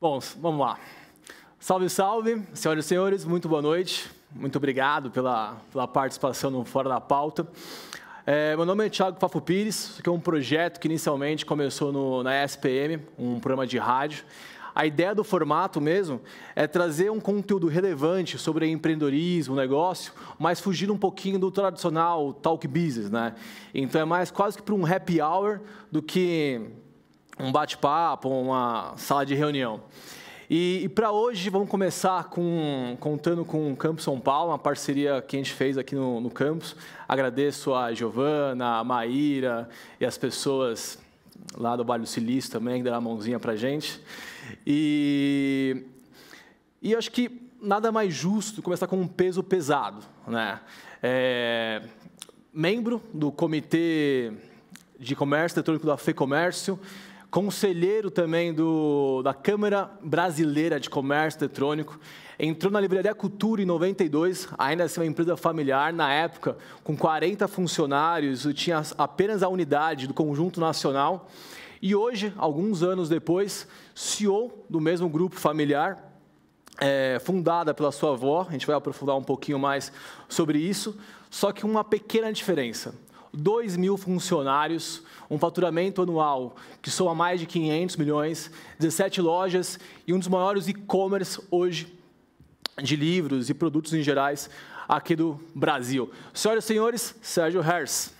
Bom, vamos lá. Salve, salve, senhoras e senhores, muito boa noite. Muito obrigado pela, pela participação no Fora da Pauta. É, meu nome é Thiago Fafo Pires, isso aqui é um projeto que inicialmente começou no, na ESPM, um programa de rádio. A ideia do formato mesmo é trazer um conteúdo relevante sobre empreendedorismo, negócio, mas fugir um pouquinho do tradicional talk business, né? Então é mais quase que para um happy hour do que um bate-papo, uma sala de reunião. E, e para hoje vamos começar com, contando com o Campo São Paulo, uma parceria que a gente fez aqui no, no campus. Agradeço a Giovana, a Maíra e as pessoas lá do Vale do Silício também, que deram a mãozinha para a gente. E, e acho que nada mais justo começar com um peso pesado. Né? É, membro do Comitê de Comércio Eletrônico da FEComércio, Comércio, conselheiro também do, da Câmara Brasileira de Comércio Eletrônico. Entrou na Livraria Cultura em 92, ainda assim uma empresa familiar, na época, com 40 funcionários, tinha apenas a unidade do Conjunto Nacional. E hoje, alguns anos depois, CEO do mesmo grupo familiar, é, fundada pela sua avó, a gente vai aprofundar um pouquinho mais sobre isso, só que uma pequena diferença 2 mil funcionários, um faturamento anual que soma mais de 500 milhões, 17 lojas e um dos maiores e-commerce hoje de livros e produtos em gerais aqui do Brasil. Senhoras e senhores, Sérgio Hers.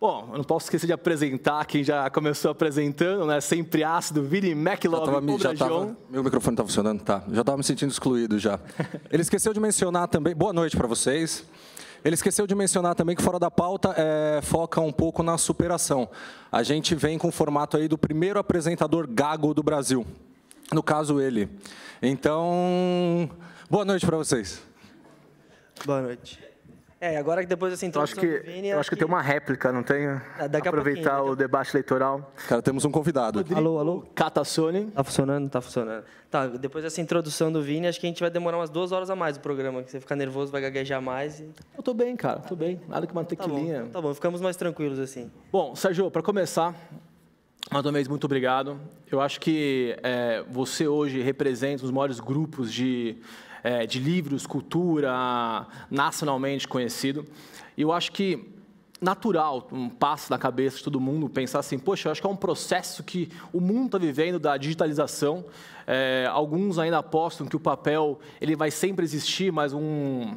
Bom, eu não posso esquecer de apresentar quem já começou apresentando, né? Sempre ácido, Vini McLaughlin. Já tava, já tava, meu microfone tá funcionando, tá? Já estava me sentindo excluído já. Ele esqueceu de mencionar também. Boa noite para vocês. Ele esqueceu de mencionar também que Fora da Pauta é, foca um pouco na superação. A gente vem com o formato aí do primeiro apresentador gago do Brasil. No caso, ele. Então, boa noite para vocês. Boa noite. É, agora que depois dessa introdução eu acho que, Vini, eu acho que, que, tem uma réplica, não tem? É, daqui Aproveitar o debate eleitoral. Cara, temos um convidado. Rodrigo. Alô, alô? Catassone. Tá funcionando? Tá funcionando. Tá, depois dessa introdução do Vini, acho que a gente vai demorar umas duas horas a mais do programa, que você ficar nervoso, vai gaguejar mais. E... Eu tô bem, cara, tô bem. Nada que uma tequilinha. Tá bom, tá bom ficamos mais tranquilos assim. Bom, Sérgio, para começar, mais uma vez, muito obrigado. Eu acho que é, você hoje representa os maiores grupos de é, de livros, cultura, nacionalmente conhecido. E eu acho que natural, um passo na cabeça de todo mundo pensar assim, poxa, eu acho que é um processo que o mundo está vivendo da digitalização. É, alguns ainda apostam que o papel ele vai sempre existir, mas um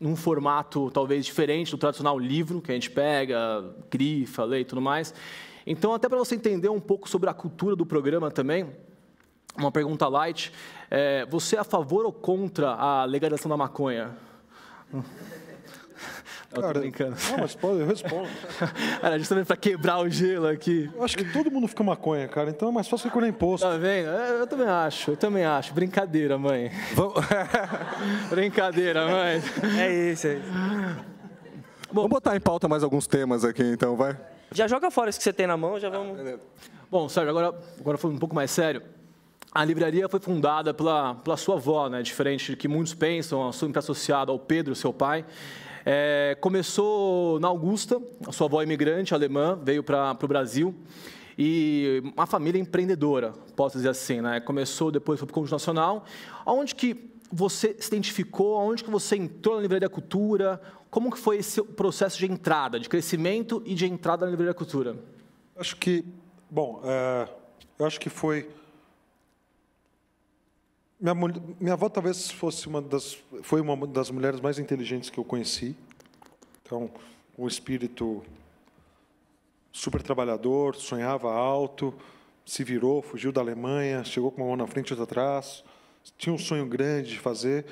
num formato talvez diferente do tradicional livro que a gente pega, grifa, lê e tudo mais. Então, até para você entender um pouco sobre a cultura do programa também, uma pergunta light. É, você é a favor ou contra a legalização da maconha? Não, Cara, tô brincando. Não, mas pode, eu respondo. Cara, justamente para quebrar o gelo aqui. Eu acho que todo mundo fica maconha, cara. Então é mais fácil recolher imposto. Tá vendo? É, eu também acho, eu também acho. Brincadeira, mãe. Vamos... Brincadeira, mãe. É isso, é isso. Bom, vamos botar em pauta mais alguns temas aqui, então, vai. Já joga fora isso que você tem na mão, já vamos... Bom, Sérgio, agora, agora falando um pouco mais sério. A livraria foi fundada pela, pela sua avó, né? diferente do que muitos pensam, sempre associado ao Pedro, seu pai. É, começou na Augusta, a sua avó é imigrante alemã, veio para o Brasil e uma família empreendedora, posso dizer assim, né? Começou depois foi para o Conjunto Nacional. Aonde que você se identificou? Aonde que você entrou na Livraria Cultura? Como que foi esse processo de entrada, de crescimento e de entrada na Livraria Cultura? Acho que, bom, é, eu acho que foi minha, mulher, minha avó talvez fosse uma das, foi uma das mulheres mais inteligentes que eu conheci. Então, um espírito super trabalhador, sonhava alto, se virou, fugiu da Alemanha, chegou com uma mão na frente e outra atrás, tinha um sonho grande de fazer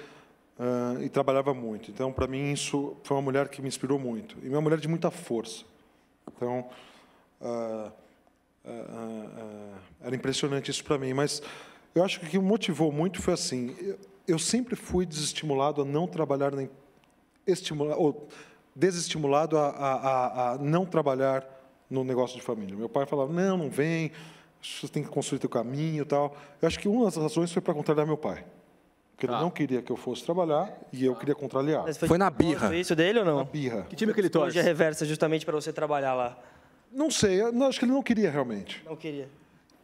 uh, e trabalhava muito. Então, para mim, isso foi uma mulher que me inspirou muito. E uma mulher de muita força. Então, uh, uh, era impressionante isso para mim. Mas eu acho que o que motivou muito foi assim: eu sempre fui desestimulado a não trabalhar nem estimular ou desestimulado a, a, a não trabalhar no negócio de família. Meu pai falava: não, não vem, você tem que construir teu caminho, tal. Eu acho que uma das razões foi para contrariar meu pai. Porque ele ah. não queria que eu fosse trabalhar e eu queria contrariar. Mas foi, foi na birra. Foi isso dele ou não? Na birra. Que time que ele torce? Hoje é reversa, justamente para você trabalhar lá. Não sei, eu, acho que ele não queria realmente. Não queria.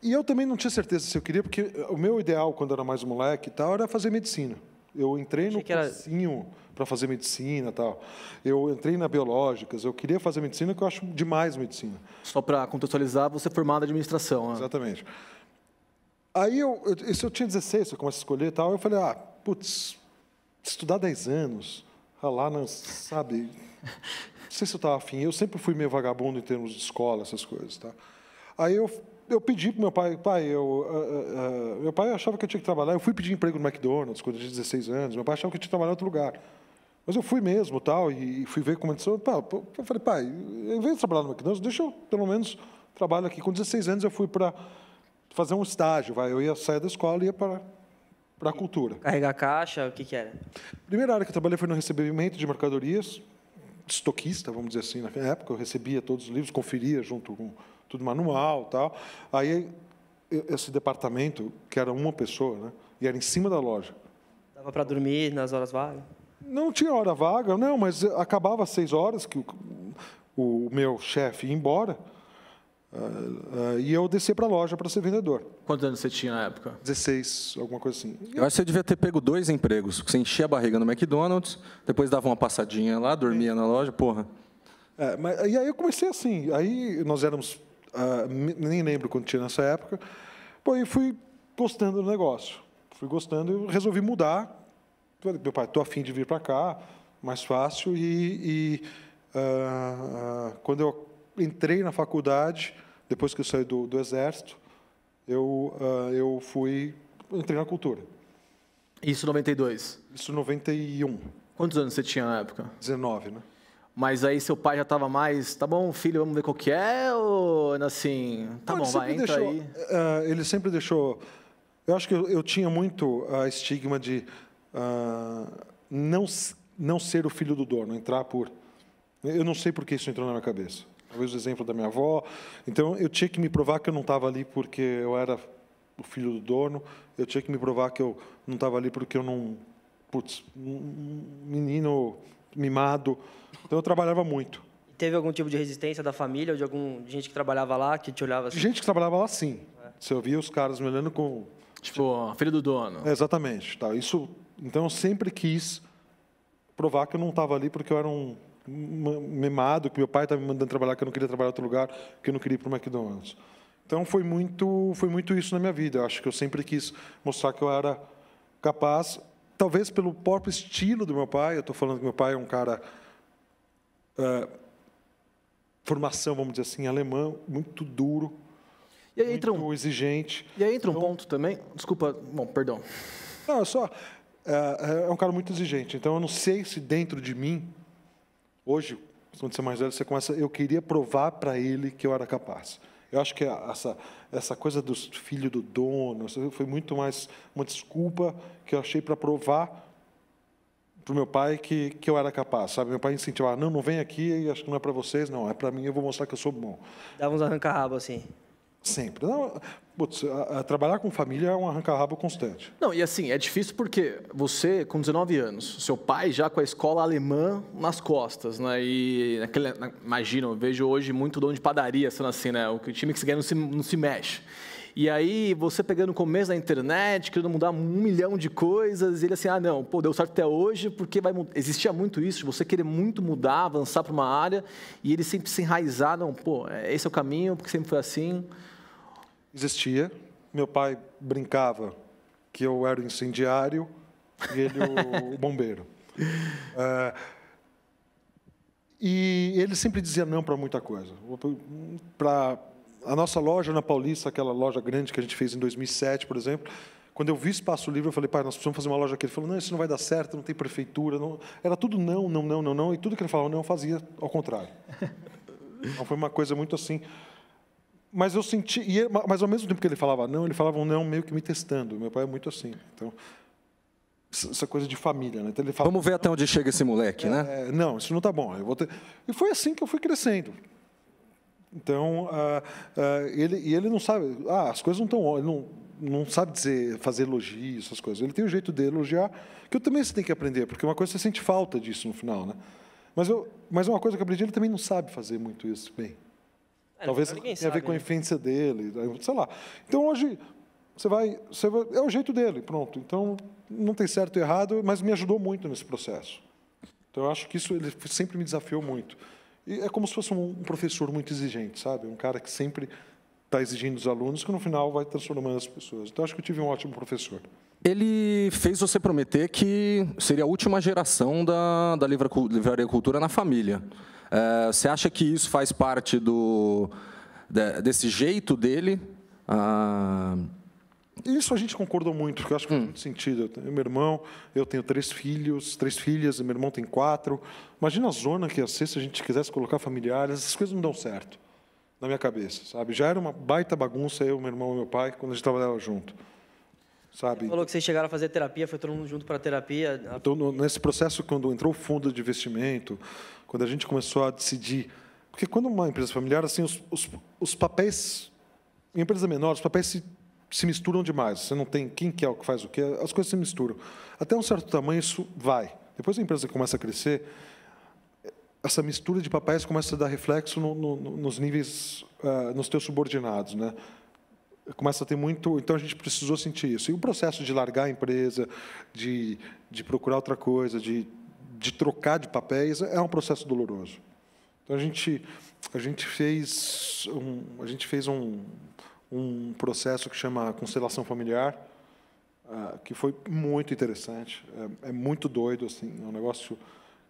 E eu também não tinha certeza se eu queria, porque o meu ideal, quando eu era mais moleque e tal, era fazer medicina. Eu entrei no era... cursinho para fazer medicina tal. Eu entrei na biológicas, eu queria fazer medicina, porque eu acho demais medicina. Só para contextualizar, você é formado em administração, né? Exatamente. Aí, eu, eu, se eu tinha 16, eu comecei a escolher e tal, eu falei, ah, putz, estudar 10 anos, ralar, não, sabe... Não sei se eu estava afim. Eu sempre fui meio vagabundo em termos de escola, essas coisas, tá? Aí eu eu pedi para meu pai, pai, eu, uh, uh, meu pai achava que eu tinha que trabalhar. Eu fui pedir emprego no McDonald's quando eu tinha 16 anos. Meu pai achava que eu tinha que trabalhar em outro lugar. Mas eu fui mesmo, tal, e fui ver como é que Eu falei, pai, em vez de trabalhar no McDonald's, deixa eu, pelo menos, trabalho aqui. Com 16 anos, eu fui para fazer um estágio. Vai. Eu ia sair da escola e ia para para a cultura. Carregar caixa, o que, que era? A primeira área que eu trabalhei foi no recebimento de mercadorias, estoquista, vamos dizer assim, naquela época. Eu recebia todos os livros, conferia junto com tudo manual tal. Aí esse departamento, que era uma pessoa, né, e era em cima da loja. Dava para dormir nas horas vagas? Não tinha hora vaga, não, mas acabava às seis horas, que o, o meu chefe ia embora, uh, uh, e eu descia para a loja para ser vendedor. Quantos anos você tinha na época? 16, alguma coisa assim. Eu acho que você devia ter pego dois empregos, você enchia a barriga no McDonald's, depois dava uma passadinha lá, dormia na loja, porra. É, mas, e aí eu comecei assim, aí nós éramos uh, nem lembro quando tinha nessa época. Bom, e fui gostando do negócio. Fui gostando e resolvi mudar. Meu pai, estou afim de vir para cá, mais fácil. E, e uh, uh, quando eu entrei na faculdade, depois que eu saí do, do exército, eu, eu fui entrei na cultura. Isso em 92? Isso em 91. Quantos anos você tinha na época? 19, né? Mas aí seu pai já estava mais, tá bom, filho, vamos ver qual que é, ou assim, tá bom, vai, entra deixou, aí. Uh, ele sempre deixou... Eu acho que eu, eu tinha muito a uh, estigma de uh, não, não ser o filho do dono, entrar por... Eu não sei por que isso entrou na minha cabeça. Talvez o exemplo da minha avó. Então, eu tinha que me provar que eu não estava ali porque eu era o filho do dono. Eu tinha que me provar que eu não estava ali porque eu não... Putz, um menino mimado. Então eu trabalhava muito. Teve algum tipo de resistência da família ou de algum de gente que trabalhava lá que te olhava assim? Gente que trabalhava lá, sim. É. Você ouvia os caras me olhando com. Tipo, filho do dono. É, exatamente. Tá. Isso, então eu sempre quis provar que eu não estava ali porque eu era um mimado, que meu pai estava me mandando trabalhar, que eu não queria trabalhar em outro lugar, que eu não queria ir para o McDonald's. Então foi muito, foi muito isso na minha vida. Eu acho que eu sempre quis mostrar que eu era capaz talvez pelo próprio estilo do meu pai, eu estou falando que meu pai é um cara. É, formação, vamos dizer assim, alemã, muito duro, e aí muito um, exigente. E aí entra um então ponto também. Desculpa, bom, perdão. Não, é só. É, é, um cara muito exigente. Então eu não sei se dentro de mim, hoje, quando você é mais velho, você começa. Eu queria provar para ele que eu era capaz. Eu acho que essa, essa coisa do filho do dono foi muito mais uma desculpa que eu achei para provar para o meu pai que, que eu era capaz, sabe? Meu pai incentivava, não, não vem aqui, acho que não é para vocês, não, é para mim, eu vou mostrar que eu sou bom. Dava uns arranca-rabo assim. Sempre. Não, putz, a, a trabalhar com família é um arranca-rabo constante. Não, e assim, é difícil porque você, com 19 anos, seu pai já com a escola alemã nas costas, né? E naquele, na, imagino, eu vejo hoje muito dono de padaria sendo assim, né? O time que se ganha não se, não se mexe. E aí você pegando o começo da internet, querendo mudar um milhão de coisas, e ele assim, ah não, pô, deu certo até hoje, porque vai existia muito isso, você querer muito mudar, avançar para uma área, e ele sempre se enraizar, não, pô, é, esse é o caminho, porque sempre foi assim existia. Meu pai brincava que eu era o incendiário e ele o, bombeiro. É, e ele sempre dizia não para muita coisa. Para a nossa loja na Paulista, aquela loja grande que a gente fez em 2007, por exemplo, quando eu vi Espaço Livre, eu falei, pai, nós precisamos fazer uma loja aqui. Ele falou, não, isso não vai dar certo, não tem prefeitura. Não... Era tudo não, não, não, não, não. E tudo que ele falava não, eu fazia ao contrário. Então, foi uma coisa muito assim. Mas eu senti, ele, é, mas ao mesmo tempo que ele falava não, ele falava um não meio que me testando. Meu pai é muito assim. Então, essa coisa de família, né? Então, fala, Vamos ver até onde chega esse moleque, né? é, né? não, isso não está bom. E foi assim que eu fui crescendo. Então, ah, ah, ele, ele não sabe, ah, as coisas não estão, ele não, não sabe dizer, fazer elogios, essas coisas. Ele tem o um jeito de elogiar, que eu também você tem que aprender, porque uma coisa você sente falta disso no final, né? Mas, eu, mas uma coisa que eu aprendi, ele também não sabe fazer muito isso bem. É, Talvez tenha a ver com a né? infância dele, sei lá. Então, hoje, você vai, você vai, É o jeito dele, pronto. Então, não tem certo e errado, mas me ajudou muito nesse processo. Então, eu acho que isso ele sempre me desafiou muito. E é como se fosse um professor muito exigente, sabe? Um cara que sempre está exigindo dos alunos, que no final vai transformando as pessoas. Então, acho que eu tive um ótimo professor. Ele fez você prometer que seria a última geração da, da Livraria Cultura na família. Ah, você acha que isso faz parte do, desse jeito dele? Ah, isso a gente concordou muito, porque eu acho que hum. faz muito sentido. Eu meu irmão, eu tenho três filhos, três filhas, meu irmão tem quatro. Imagina a zona que ia ser se a gente quisesse colocar familiares, essas coisas não dão certo na minha cabeça, sabe? Já era uma baita bagunça eu, meu irmão e meu pai quando a gente trabalhava junto sabe? Você falou que vocês chegaram a fazer terapia, foi todo mundo junto para terapia. Então, nesse processo, quando entrou o fundo de investimento, quando a gente começou a decidir... Porque quando uma empresa familiar, assim, os, os, os papéis... Em empresa menor, os papéis se, se misturam demais. Você não tem quem que é o que faz o que, as coisas se misturam. Até um certo tamanho, isso vai. Depois a empresa começa a crescer, essa mistura de papéis começa a dar reflexo no, no, nos níveis, uh, nos teus subordinados, né? começa a ter muito. Então a gente precisou sentir isso. E o processo de largar a empresa, de, de procurar outra coisa, de, de trocar de papéis, é um processo doloroso. Então a gente, a gente fez, um, a gente fez um, um processo que chama constelação familiar, uh, que foi muito interessante. É, é, muito doido, assim, é um negócio.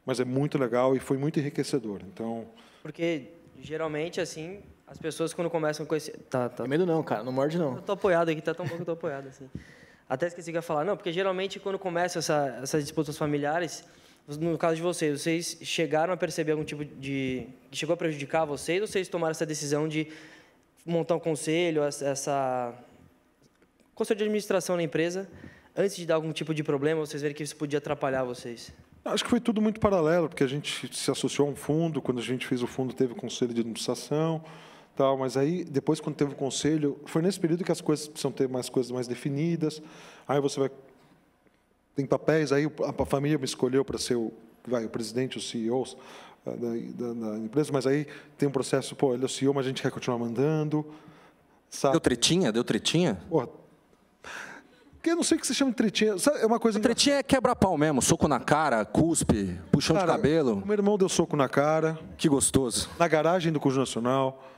Mas é muito legal e foi muito enriquecedor. Então. Porque geralmente assim as pessoas quando começam com esse. Tá, tá. Tem medo não, cara, não morde não. Eu tô apoiado aqui, tá tão bom que eu tô apoiado, assim. Até esqueci que ia falar. Não, porque geralmente quando começam essa, essas disputas familiares, no caso de vocês, vocês chegaram a perceber algum tipo de. que chegou a prejudicar vocês ou vocês tomaram essa decisão de montar um conselho, essa. conselho de administração na empresa, antes de dar algum tipo de problema, vocês verem que isso podia atrapalhar vocês? Acho que foi tudo muito paralelo, porque a gente se associou a um fundo, quando a gente fez o fundo teve o conselho de administração, tal. Mas aí, depois, quando teve o conselho, foi nesse período que as coisas precisam ter mais coisas mais definidas. Aí você vai. Tem papéis, aí a família me escolheu para ser o, vai, o presidente, o CEO uh, da, da, da, empresa, mas aí tem um processo, pô, ele é o CEO, mas a gente quer continuar mandando. Sabe? Deu tretinha? Deu tretinha? Porra, porque eu não sei o que se chama de tretinha. Sabe, é uma coisa. Tretinha é quebra-pau mesmo, soco na cara, cuspe, puxão cara, de cabelo. Meu irmão deu soco na cara. Que gostoso. Na garagem do Cujo Nacional.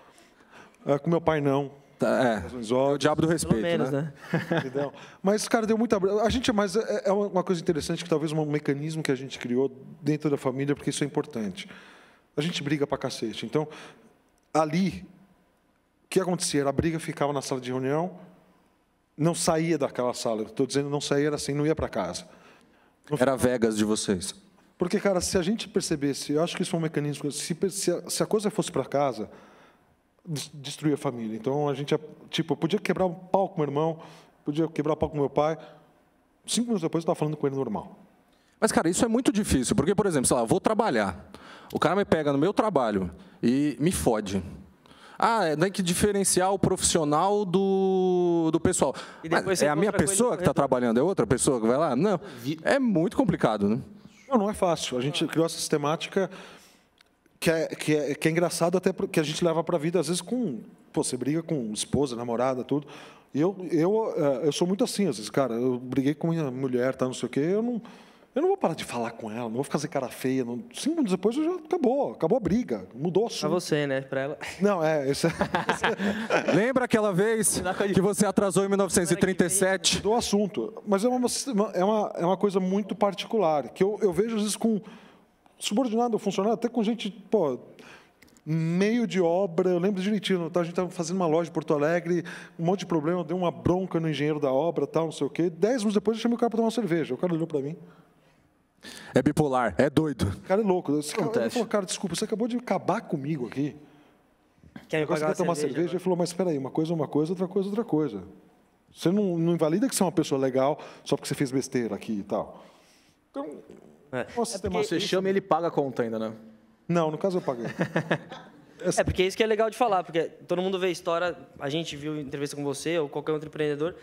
Ah, com meu pai, não. Tá, é. é o diabo do respeito, menos, né? né? mas, cara, deu muita... A gente, mas é, é, é uma coisa interessante que talvez um mecanismo que a gente criou dentro da família, porque isso é importante. A gente briga pra cacete. Então, ali, o que acontecia? a briga ficava na sala de reunião, não saía daquela sala. Estou dizendo não saía, assim, não ia para casa. Não era ficava... Vegas de vocês. Porque, cara, se a gente percebesse, eu acho que isso é um mecanismo, se, se a, se a coisa fosse para casa, destruir a família. Então a gente, tipo, eu podia quebrar um pau com meu irmão, podia quebrar um pau com meu pai. Cinco minutos depois eu estava falando com ele normal. Mas, cara, isso é muito difícil, porque, por exemplo, sei lá, vou trabalhar. O cara me pega no meu trabalho e me fode. Ah, é, tem que diferenciar o profissional do, do pessoal. Mas é a minha pessoa que está trabalhando, é outra pessoa que vai lá? Não. É muito complicado, né? Não, não é fácil. A gente criou essa sistemática que é, que é, que é engraçado até que a gente leva para a vida, às vezes, com. Pô, você briga com esposa, namorada, tudo. E eu, eu, eh, eu sou muito assim, às vezes, cara. Eu briguei com minha mulher, tá, não sei o quê, eu não. Eu não vou parar de falar com ela, não vou ficar sem cara feia. Não... Cinco minutos depois já acabou, acabou a briga, mudou o assunto. Pra você, né? Pra ela. Não, é. Esse... É. Lembra aquela vez que você atrasou em 1937? Mudou o assunto. Mas é uma, é uma, é uma coisa muito particular, que eu, eu vejo às vezes com subordinado, funcionário, até com gente, pô, meio de obra, eu lembro direitinho, tá? a gente estava fazendo uma loja em Porto Alegre, um monte de problema, deu uma bronca no engenheiro da obra, tal, não sei o quê. Dez minutos depois eu chamei o cara para tomar uma cerveja, o cara olhou para mim. É bipolar, é doido. O cara é louco. Acontece. ele falou, cara, desculpa, você acabou de acabar comigo aqui. Quer eu uma tomar cerveja? cerveja? Né? Ele falou, mas espera aí, uma coisa é uma coisa, outra coisa é outra coisa. Você não, não invalida que você é uma pessoa legal só porque você fez besteira aqui e tal. Então, é. sistema? É você isso... chama e ele paga a conta ainda, né? Não, no caso eu paguei. É porque é isso que é legal de falar, porque todo mundo vê a história, a gente viu entrevista com você ou qualquer outro empreendedor,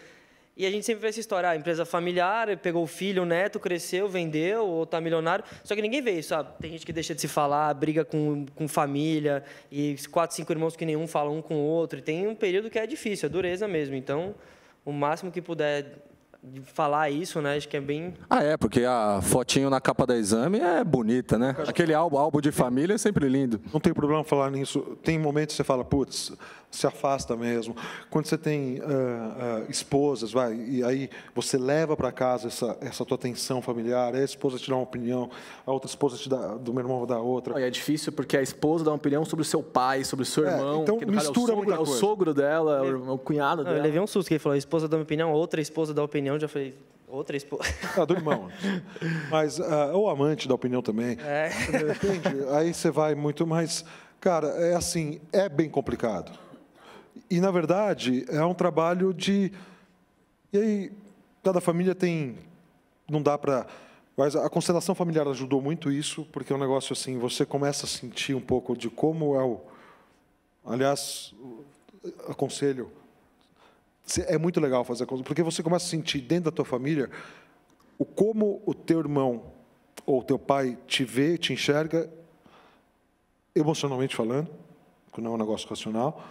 e a gente sempre vê essa história, ah, empresa familiar, pegou o filho, o neto, cresceu, vendeu ou tá milionário, só que ninguém vê isso, sabe? Ah, tem gente que deixa de se falar, briga com, com família, e quatro, cinco irmãos que nenhum fala um com o outro, e tem um período que é difícil, é dureza mesmo, então o máximo que puder de falar isso, né? Acho que é bem. Ah, é, porque a fotinho na capa da exame é bonita, né? Aquele álbum, álbum de família é sempre lindo. Não tem problema falar nisso. Tem momentos que você fala, putz, se afasta mesmo. Quando você tem uh, uh, esposas, vai, e aí você leva para casa essa, essa tua tensão familiar, a esposa te dá uma opinião, a outra esposa te dá, do meu irmão da outra. E é difícil porque a esposa dá uma opinião sobre o seu pai, sobre o seu irmão. É, então mistura é o sogro, é o sogro dela, o cunhado dela. Eu levei um susto que ele falou, a esposa dá uma opinião, outra esposa dá opinião, já falei... Outra esposa. Ah, do irmão. Mas, uh, ah, ou amante da opinião também. É. Aí você vai muito mais. Cara, é assim, é bem complicado e, na verdade, é um trabalho de. E aí, cada família tem. Não dá para. Mas a constelação familiar ajudou muito isso, porque é um negócio assim, você começa a sentir um pouco de como é o. Aliás, aconselho. É muito legal fazer coisa, porque você começa a sentir dentro da tua família o como o teu irmão ou o teu pai te vê, te enxerga, emocionalmente falando, que não é um negócio racional,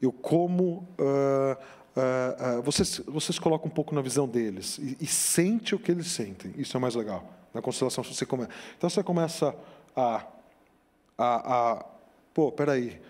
eu como. Uh, uh, uh, vocês, vocês colocam um pouco na visão deles e, e, sente o que eles sentem. Isso é mais legal. Na constelação você começa. Então você começa a, a, a pô, peraí, aí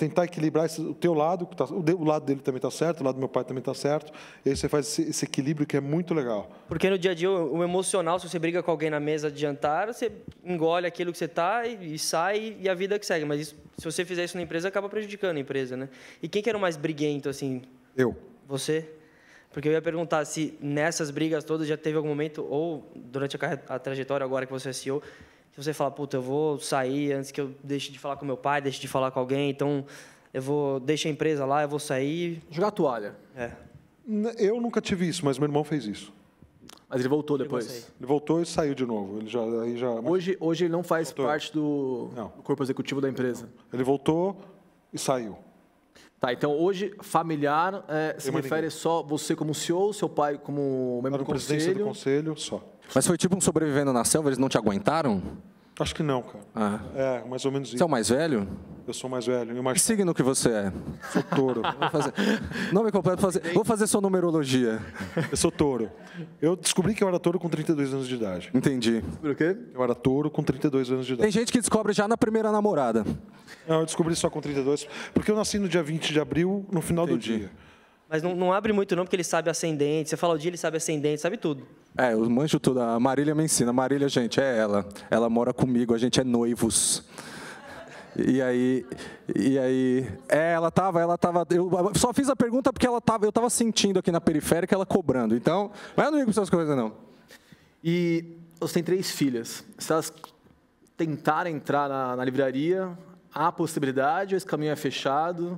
tentar equilibrar esse, o teu lado, tá, o, de, o, lado dele também está certo, o lado do meu pai também está certo, e aí você faz esse, esse, equilíbrio que é muito legal. Porque no dia a dia, o, o, emocional, se você briga com alguém na mesa de jantar, você engole aquilo que você está e, e, sai e a vida que segue. Mas isso, se você fizer isso na empresa, acaba prejudicando a empresa, né? E quem que era o mais briguento, assim? Eu. Você? Porque eu ia perguntar se nessas brigas todas já teve algum momento, ou durante a, a trajetória agora que você é CEO, você fala, puta, eu vou sair antes que eu deixe de falar com meu pai, deixe de falar com alguém, então eu vou deixar a empresa lá, eu vou sair. Jogar a toalha. É. Eu nunca tive isso, mas meu irmão fez isso. Mas ele voltou depois. Ele voltou e saiu de novo. Ele já, aí já... Hoje, hoje ele não faz voltou. parte do, corpo executivo da empresa. Não. Ele voltou e saiu. Tá, então hoje familiar é, se refere ninguém. só você como CEO, seu pai como membro do conselho. presidente do conselho, só. Mas foi tipo um sobrevivendo na selva, eles não te aguentaram? Acho que não, cara. Ah. É, mais ou menos isso. Você é o mais velho? Eu sou mais velho. mais... Que signo que você é? Sou touro. Não me Nome completo, vou fazer... vou fazer sua numerologia. Eu sou touro. Eu descobri que eu era touro com 32 anos de idade. Entendi. Por quê? Eu era touro com 32 anos de idade. Tem gente que descobre já na primeira namorada. Não, eu descobri só com 32, porque eu nasci no dia 20 de abril, no final Entendi. do dia. Mas não, não, abre muito, não, porque ele sabe ascendente. Você fala o dia, ele sabe ascendente, sabe tudo. É, eu manjo tudo. A Marília me ensina. A Marília, gente, é ela. Ela mora comigo, a gente é noivos. E aí, e aí, é, ela tava, ela tava, eu só fiz a pergunta porque ela tava, eu tava sentindo aqui na periférica ela cobrando. Então, mas eu não ligo para essas coisas não. E você tem três filhas. Se elas tentarem entrar na, na livraria, há possibilidade ou esse caminho é fechado?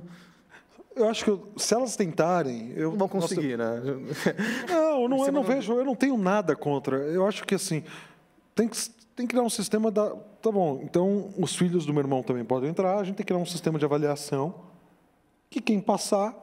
Eu acho que eu, se elas tentarem, eu não vão conseguir, nossa, né? Não, não eu não vejo, eu não tenho nada contra. Eu acho que assim tem que tem que criar um sistema da, tá bom? Então os filhos do meu irmão também podem entrar. A gente tem que criar um sistema de avaliação que quem passar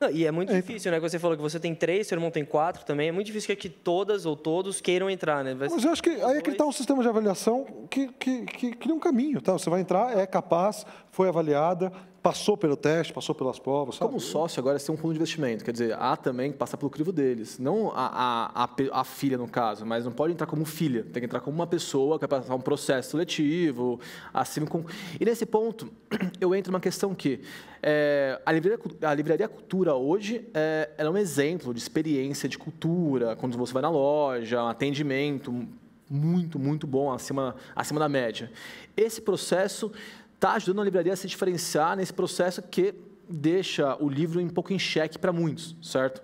não, e é muito Entra. difícil, né? Quando você falou que você tem três, seu irmão tem quatro também, é muito difícil que todas ou todos queiram entrar, né? Vai Mas eu acho que aí é que está um sistema de avaliação que, que, que, cria um caminho, tá? Você vai entrar, é capaz, foi avaliada, passou pelo teste, passou pelas provas. Sabe? Como sócio, agora, é ser um fundo de investimento. Quer dizer, há também que passar pelo crivo deles. Não a, a, a, a, filha, no caso, mas não pode entrar como filha. Tem que entrar como uma pessoa que vai passar um processo seletivo, assim. Com... E nesse ponto, eu entro numa questão que é, a, livraria, a Livraria Cultura hoje é, é um exemplo de experiência de cultura, quando você vai na loja, um atendimento muito, muito bom, acima, acima da média. Esse processo está ajudando a livraria a se diferenciar nesse processo que deixa o livro um pouco em xeque para muitos, certo?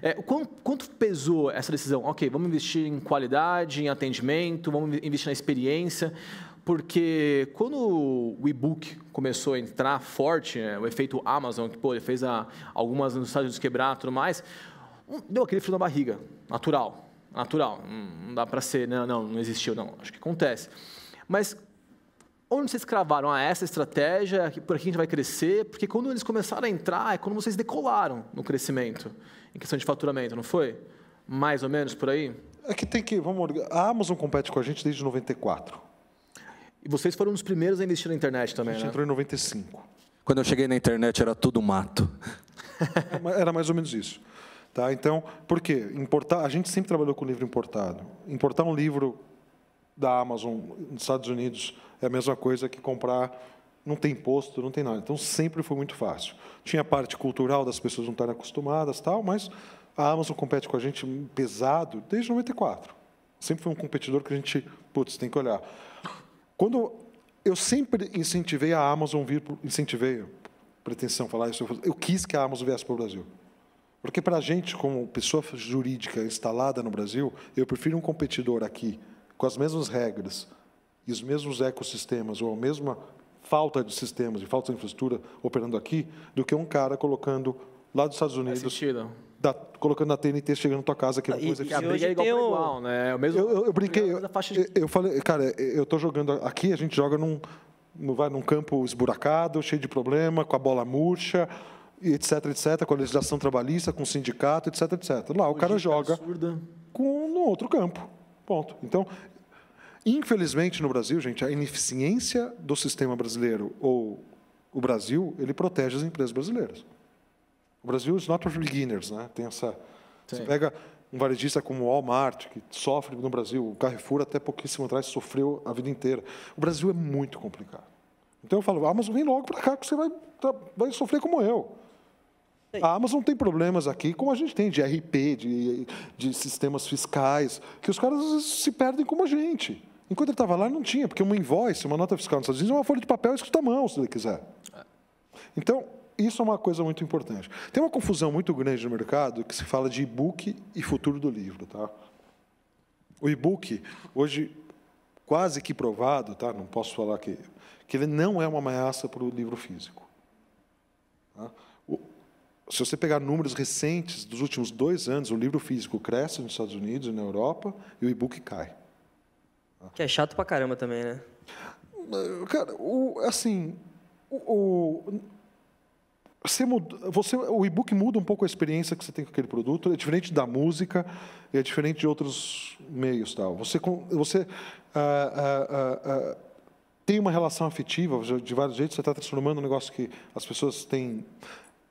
É, quanto, quanto, pesou essa decisão? Ok, vamos investir em qualidade, em atendimento, vamos investir na experiência, porque quando o e-book começou a entrar forte, né, o efeito Amazon, que pô, ele fez a, algumas nos Estados Unidos quebrar tudo mais, hum, deu aquele frio na barriga, natural, natural, hum, não dá para ser, não, não, não existiu, não, acho que acontece. Mas Onde vocês cravaram? a ah, essa estratégia, por aqui a gente vai crescer, porque quando eles começaram a entrar, é quando vocês decolaram no crescimento, em questão de faturamento, não foi? Mais ou menos por aí? É que tem que, vamos, a Amazon compete com a gente desde 94. E vocês foram um dos primeiros a investir na internet também, A gente né? entrou em 95. Quando eu cheguei na internet era tudo mato. É era mais ou menos isso. Tá? Então, por quê? Importar, a gente sempre trabalhou com livro importado. Importar um livro da Amazon nos Estados Unidos é a mesma coisa que comprar não tem imposto, não tem nada. Então sempre foi muito fácil. Tinha a parte cultural das pessoas não estarem acostumadas, tal, mas a Amazon compete com a gente pesado desde 94. Sempre foi um competidor que a gente, putz, tem que olhar. Quando eu sempre incentivei a Amazon vir, incentivei, pretensão falar isso, eu quis que a Amazon viesse para o Brasil. Porque para a gente, como pessoa jurídica instalada no Brasil, eu prefiro um competidor aqui com as mesmas regras e os mesmos ecossistemas, ou a mesma falta de sistemas e falta de infraestrutura operando aqui, do que um cara colocando lá dos Estados Unidos. Faz da, colocando a TNT, chegando na tua casa, que é uma e, coisa que a briga é igual, igual né? Eu, é mesmo, eu, eu, brinquei, eu, de... eu, falei, cara, eu tô jogando aqui, a gente joga num, vai num campo esburacado, cheio de problema, com a bola murcha, etc, etc, com a legislação trabalhista, com o sindicato, etc, etc. Lá o, o cara joga absurda. com no outro campo. Ponto. Então, Infelizmente, no Brasil, gente, a ineficiência do sistema brasileiro ou o Brasil, ele protege as empresas brasileiras. O Brasil is not for beginners, né? Tem essa... Sim. Você pega um varejista como o Walmart, que sofre no Brasil, o Carrefour até pouquíssimo atrás sofreu a vida inteira. O Brasil é muito complicado. Então eu falo, Amazon vem logo para cá que você vai, vai sofrer como eu. A Amazon tem problemas aqui, como a gente tem, de RP, de, de sistemas fiscais, que os caras se perdem como a gente. Enquanto ele estava lá, não tinha, porque uma invoice, uma nota fiscal nos Estados Unidos é uma folha de papel escrita à mão, se ele quiser. Então, isso é uma coisa muito importante. Tem uma confusão muito grande no mercado que se fala de e-book e futuro do livro. Tá? O e-book, hoje, quase que provado, tá? não posso falar que, que ele não é uma ameaça para o livro físico. Tá? O, se você pegar números recentes dos últimos dois anos, o livro físico cresce nos Estados Unidos e na Europa e o e-book cai. Que é chato pra caramba também, né? Cara, o, assim, o, o você muda, você, o e-book muda um pouco a experiência que você tem com aquele produto, é diferente da música, é diferente de outros meios. Tal. Você, você ah, ah, ah, ah, tem uma relação afetiva, de vários jeitos, você está transformando um negócio que as pessoas têm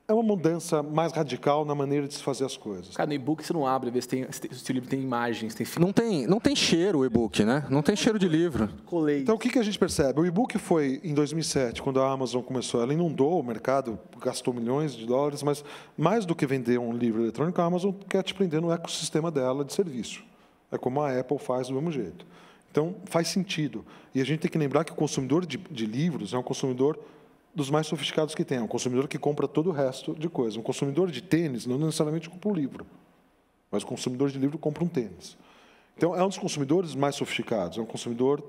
é uma mudança mais radical na maneira de se fazer as coisas. Cara, no e-book você não abre, vê se, tem, se o livro tem imagens, tem Não tem, não tem cheiro o e-book, né? Não tem cheiro de livro. Colei. Então, o que, que a gente percebe? O e-book foi, em 2007, quando a Amazon começou, ela inundou o mercado, gastou milhões de dólares, mas mais do que vender um livro eletrônico, a Amazon quer te prender no ecossistema dela de serviço. É como a Apple faz do mesmo jeito. Então, faz sentido. E a gente tem que lembrar que o consumidor de, de livros é um consumidor dos mais sofisticados que tem, é um consumidor que compra todo o resto de coisa. Um consumidor de tênis não necessariamente compra um livro, mas o consumidor de livro compra um tênis. Então, é um dos consumidores mais sofisticados, é um consumidor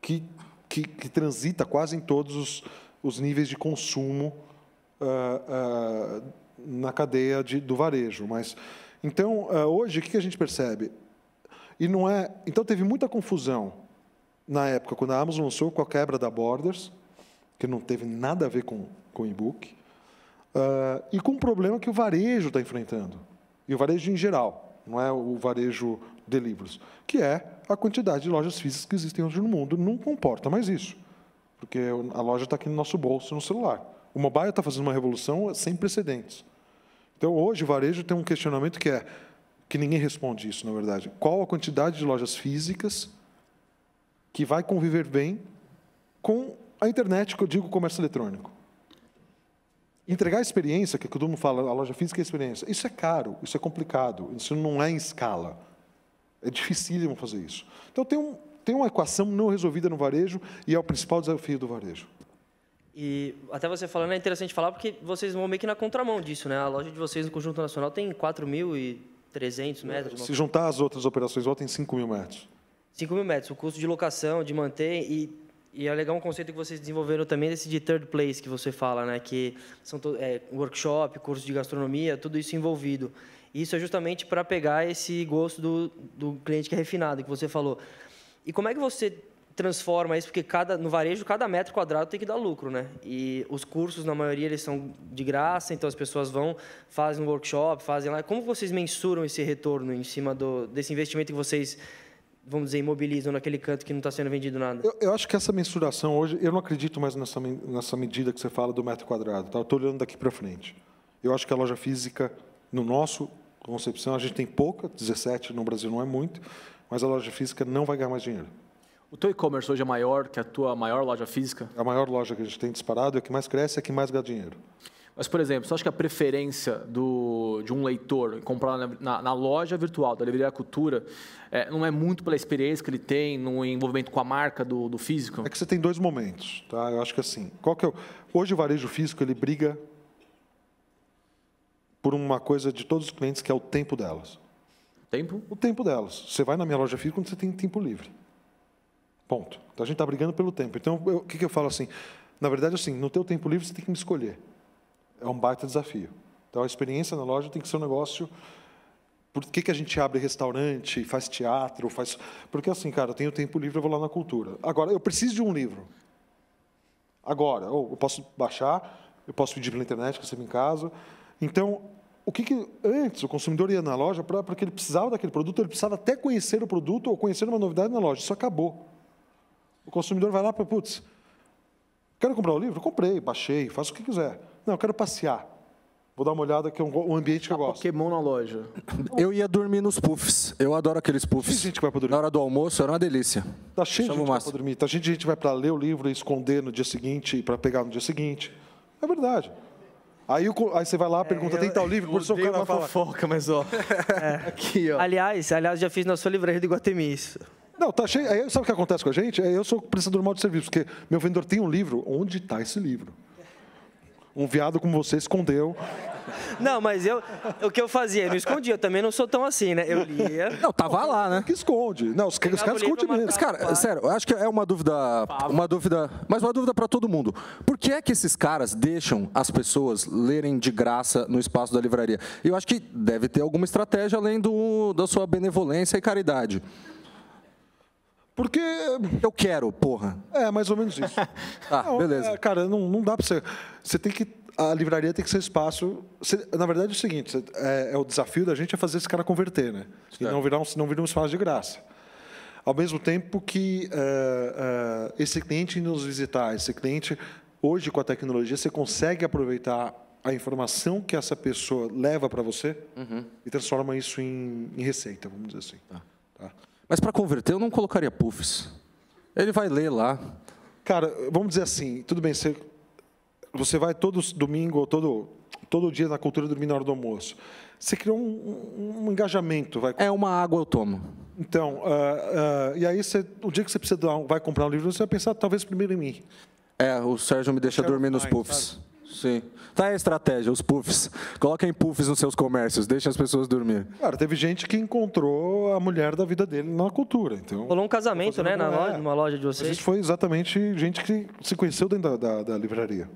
que, que, que transita quase em todos os, os níveis de consumo uh, uh, na cadeia de, do varejo. Mas Então, uh, hoje, o que a gente percebe? E não é. Então, teve muita confusão na época, quando a Amazon lançou com a quebra da Borders, que não teve nada a ver com, com e-book, uh, e com o problema que o varejo está enfrentando, e o varejo em geral, não é o varejo de livros, que é a quantidade de lojas físicas que existem hoje no mundo, não comporta mais isso, porque a loja está aqui no nosso bolso, no celular. O mobile está fazendo uma revolução sem precedentes. Então, hoje, o varejo tem um questionamento que é, que ninguém responde isso, na verdade. Qual a quantidade de lojas físicas que vai conviver bem com a internet, que eu digo comércio eletrônico. Entregar a experiência, que todo mundo fala, a loja física é experiência. Isso é caro, isso é complicado, isso não é em escala. É dificílimo fazer isso. Então, tem, um, tem uma equação não resolvida no varejo e é o principal desafio do varejo. E até você falando, é interessante falar, porque vocês vão meio que na contramão disso, né? A loja de vocês no Conjunto Nacional tem 4.300 metros. Se juntar as outras operações, lá tem 5 mil metros. 5 mil metros, o custo de locação, de manter e e é legal um conceito que vocês desenvolveram também, desse de third place que você fala, né? que são é, workshop, curso de gastronomia, tudo isso envolvido. Isso é justamente para pegar esse gosto do, do cliente que é refinado, que você falou. E como é que você transforma isso? Porque cada, no varejo, cada metro quadrado tem que dar lucro, né? E os cursos, na maioria, eles são de graça, então as pessoas vão, fazem um workshop, fazem lá. Como vocês mensuram esse retorno em cima do, desse investimento que vocês vamos dizer, imobilizam naquele canto que não está sendo vendido nada? Eu, eu, acho que essa mensuração hoje, eu não acredito mais nessa, nessa medida que você fala do metro quadrado. Tá? estou olhando daqui para frente. Eu acho que a loja física, no nosso concepção, a gente tem pouca, 17 no Brasil não é muito, mas a loja física não vai ganhar mais dinheiro. O teu e-commerce hoje é maior que a tua maior loja física? A maior loja que a gente tem disparado, é a que mais cresce, é a que mais ganha dinheiro. Mas, por exemplo, você acha que a preferência do, de um leitor comprar na, na, na loja virtual da Livraria Cultura é, não é muito pela experiência que ele tem no envolvimento com a marca do, do físico? É que você tem dois momentos, tá? Eu acho que assim, qual que é o... hoje o varejo físico ele briga por uma coisa de todos os clientes que é o tempo delas. Tempo? O tempo delas. Você vai na minha loja física quando você tem tempo livre. Ponto. Então a gente está brigando pelo tempo. Então, o que, que eu falo assim? Na verdade, assim, no teu tempo livre você tem que me escolher é um baita desafio. Então, a experiência na loja tem que ser um negócio. Por que, que a gente abre restaurante, faz teatro, faz. Porque, assim, cara, eu tenho tempo livre, eu vou lá na cultura. Agora, eu preciso de um livro. Agora, ou eu posso baixar, eu posso pedir pela internet, que eu recebo em casa. Então, o que, que antes o consumidor ia na loja para porque ele precisava daquele produto, ele precisava até conhecer o produto ou conhecer uma novidade na loja. Isso acabou. O consumidor vai lá para, putz, quero comprar o livro? Comprei, baixei, faço o que quiser. Não, eu quero passear. Vou dar uma olhada que é um ambiente que eu tá gosto. Pokémon na loja. Eu ia dormir nos puffs. Eu adoro aqueles puffs. A gente que vai dormir. Na hora do almoço era uma delícia. Tá cheio de gente massa. vai para dormir. Tá cheio de gente vai para ler o livro e esconder no dia seguinte e para pegar no dia seguinte. É verdade. Aí, aí, você vai lá, pergunta, é, tem tal livro? Por isso o cara fala. fofoca, mas ó. É. Aqui, ó. Aliás, aliás, já fiz na sua livraria de Guatemi isso. Não, tá cheio. Aí, sabe o que acontece com a gente? É, eu sou prestador mal de serviço, porque meu vendedor tem um livro. Onde está esse livro? um viado como você escondeu. Não, mas eu, o que eu fazia? Eu não escondia, eu também não sou tão assim, né? Eu lia. Não, tava lá, né? Que esconde. Não, os, os caras escondem mesmo. Mas, cara, sério, eu acho que é uma dúvida, uma dúvida, mas uma dúvida para todo mundo. Por que é que esses caras deixam as pessoas lerem de graça no espaço da livraria? Eu acho que deve ter alguma estratégia além do, da sua benevolência e caridade. Porque. Eu quero, porra. É, mais ou menos isso. ah, não, beleza. É, cara, não, não dá pra você. Você tem que. A livraria tem que ser espaço. Você, na verdade, é o seguinte: é, é, o desafio da gente é fazer esse cara converter, né? Certo. E não virar, um, não virar um espaço de graça. Ao mesmo tempo que uh, uh, esse cliente nos visitar, esse cliente, hoje com a tecnologia, você consegue aproveitar a informação que essa pessoa leva para você uhum. e transforma isso em, em, receita, vamos dizer assim. Tá. Tá? Mas para converter, eu não colocaria puffs. Ele vai ler lá. Cara, vamos dizer assim, tudo bem, você, você vai todo domingo ou todo, todo dia na cultura dormir na hora do almoço. Você criou um, um, um engajamento. Vai... É uma água eu tomo. Então, uh, uh, e aí você, o dia que você precisa vai comprar um livro, você vai pensar talvez primeiro em mim. É, o Sérgio me deixa dormir nos puffs. Sabe? Sim. Tá aí a estratégia, os puffs. Coloquem puffs nos seus comércios, deixem as pessoas dormir. Cara, teve gente que encontrou a mulher da vida dele na cultura. Então, Rolou um casamento, né? Na loja, numa loja de vocês. gente foi exatamente gente que se conheceu dentro da, da, da livraria.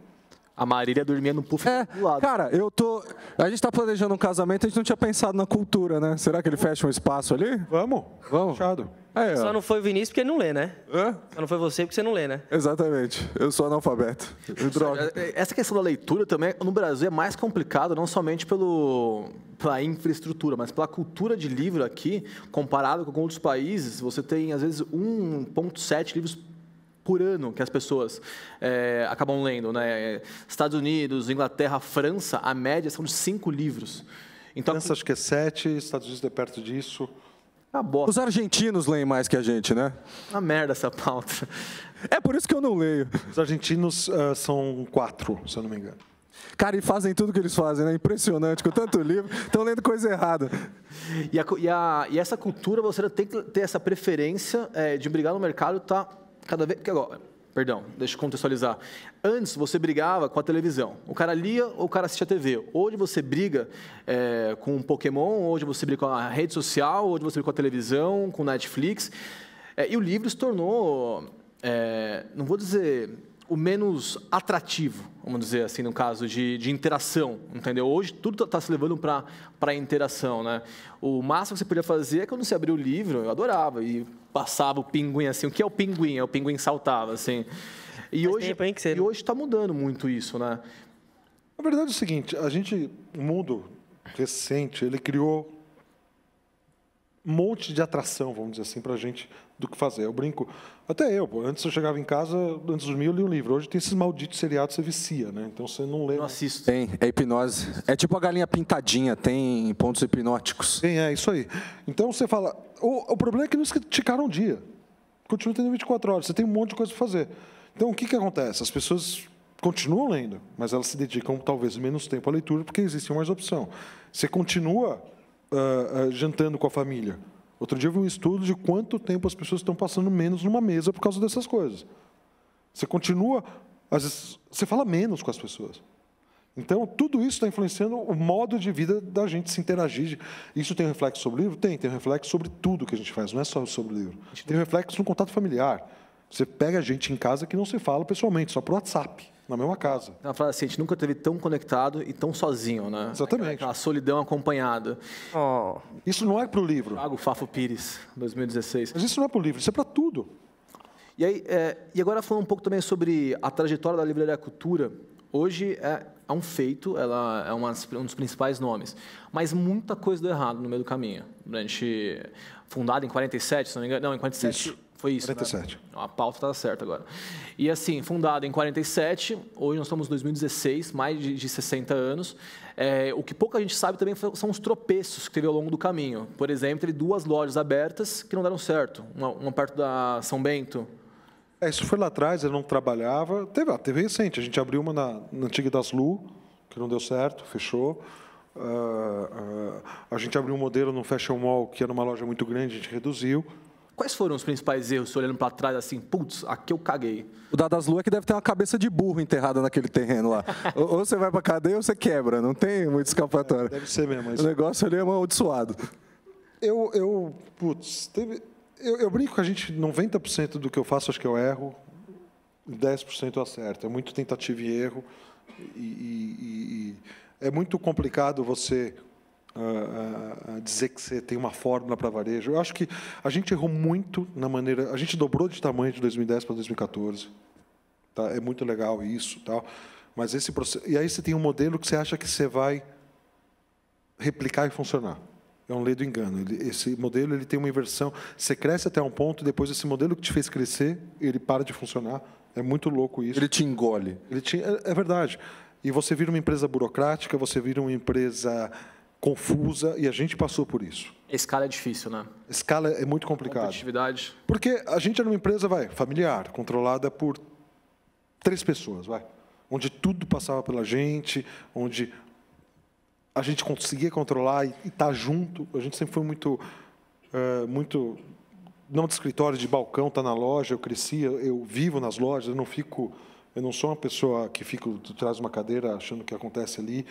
A Marília dormia no puff é, do lado. Cara, eu tô. A gente tá planejando um casamento, a gente não tinha pensado na cultura, né? Será que ele fecha um espaço ali? Vamos. Vamos. Fechado. Aí, Só não foi o Vinícius porque ele não lê, né? Hã? Só não foi você porque você não lê, né? Exatamente. Eu sou analfabeto. Droga. É, essa questão da leitura também no Brasil é mais complicado, não somente pelo pela infraestrutura, mas pela cultura de livro aqui, comparado com outros países, você tem às vezes 1.7 livros por ano que as pessoas é, acabam lendo. Né? Estados Unidos, Inglaterra, França, a média são de cinco livros. Então, França acho que é sete, Estados Unidos é perto disso. Tá bosta. Os argentinos leem mais que a gente, né? Uma merda essa pauta. É por isso que eu não leio. Os argentinos uh, são quatro, se eu não me engano. Cara, e fazem tudo que eles fazem, né? Impressionante, com tanto livro, estão lendo coisa errada. E, a, e, a, e, essa cultura, você tem que ter essa preferência é, de brigar no mercado, tá Cada vez. Agora, perdão, deixa eu contextualizar. Antes você brigava com a televisão. O cara lia ou o cara assistia a TV. Hoje você briga é, com um Pokémon, hoje você briga com a rede social, hoje você briga com a televisão, com Netflix. É, e o livro se tornou, é, não vou dizer o menos atrativo, vamos dizer assim, no caso de, de interação, entendeu? Hoje tudo está tá se levando para a interação, né? O máximo que você podia fazer é quando você abria o livro, eu adorava, e passava o pinguim assim, o que é o pinguim? É o pinguim saltava, assim. E hoje e hoje está mudando muito isso, né? A verdade é o seguinte, a gente, o mundo recente, ele criou monte de atração, vamos dizer assim, para a gente do que fazer. Eu brinco, até eu, pô, antes eu chegava em casa, antes de dormir eu li um livro. Hoje tem esses malditos seriados, você vicia, né? Então você não lê. Não assisto. Tem, é hipnose. É tipo a galinha pintadinha, tem pontos hipnóticos. Tem, é, isso aí. Então você fala, o, o problema é que não criticaram um dia. Continua tendo 24 horas, você tem um monte de coisa para fazer. Então o que, que acontece? As pessoas continuam lendo, mas elas se dedicam talvez menos tempo à leitura porque existe mais opção. Você continua uh, jantando com a família. Outro dia eu vi um estudo de quanto tempo as pessoas estão passando menos numa mesa por causa dessas coisas. Você continua, às vezes, você fala menos com as pessoas. Então, tudo isso está influenciando o modo de vida da gente se interagir. Isso tem reflexo sobre o livro? Tem, tem reflexo sobre tudo que a gente faz, não é só sobre o livro. Tem reflexo no contato familiar. Você pega a gente em casa que não se fala pessoalmente, só por WhatsApp na mesma casa. Ela fala assim, a gente nunca teve tão conectado e tão sozinho, né? Exatamente. A solidão acompanhada. Oh. Isso não é para o livro. Thiago Fafo Pires, 2016. Mas isso não é para o livro, isso é para tudo. E, aí, é, e agora falando um pouco também sobre a trajetória da Livraria Cultura, hoje é, é um feito, ela é uma, um dos principais nomes, mas muita coisa deu errado no meio do caminho. A gente, fundada em 47, se não me engano, não, em 47... Isso foi isso. 47. Né? A pauta está certa agora. E assim, fundada em 47, hoje nós estamos em 2016, mais de, de 60 anos. É, o que pouca gente sabe também são os tropeços que teve ao longo do caminho. Por exemplo, teve duas lojas abertas que não deram certo. Uma, uma perto da São Bento. É, isso foi lá atrás, eu não trabalhava. Teve, ah, teve recente, a gente abriu uma na, na antiga das Lu, que não deu certo, fechou. Uh, uh, a gente abriu um modelo no Fashion Mall, que era uma loja muito grande, a gente reduziu. Quais foram os principais erros, olhando para trás assim, putz, aqui eu caguei? O Dadas Lua é que deve ter uma cabeça de burro enterrada naquele terreno lá. ou, você vai para cadeia ou você quebra, não tem muito escapatória. É, deve ser mesmo. Isso. O negócio ali é amaldiçoado. Eu, eu putz, teve, eu, eu brinco com a gente, 90% do que eu faço acho que eu erro, 10% eu acerto. É muito tentativa e erro. e, e, e é muito complicado você dizer que você tem uma fórmula para varejo. Eu acho que a gente errou muito na maneira. A gente dobrou de tamanho de 2010 para 2014. Tá? É muito legal isso, tal. Mas esse processo. E aí você tem um modelo que você acha que você vai replicar e funcionar. É um lei do engano. Ele, esse modelo ele tem uma inversão. Você cresce até um ponto, depois esse modelo que te fez crescer, ele para de funcionar. É muito louco isso. Ele te engole. Ele te, é, é verdade. E você vira uma empresa burocrática, você vira uma empresa confusa e a gente passou por isso. Escala é difícil, né? Escala é muito complicado. Competitividade. Porque a gente era uma empresa, vai, familiar, controlada por três pessoas, vai. Onde tudo passava pela gente, onde a gente conseguia controlar e estar tá junto. A gente sempre foi muito, é, muito não de escritório, de balcão, tá na loja. Eu cresci, eu vivo nas lojas, eu não fico, eu não sou uma pessoa que fica atrás de uma cadeira achando o que acontece ali.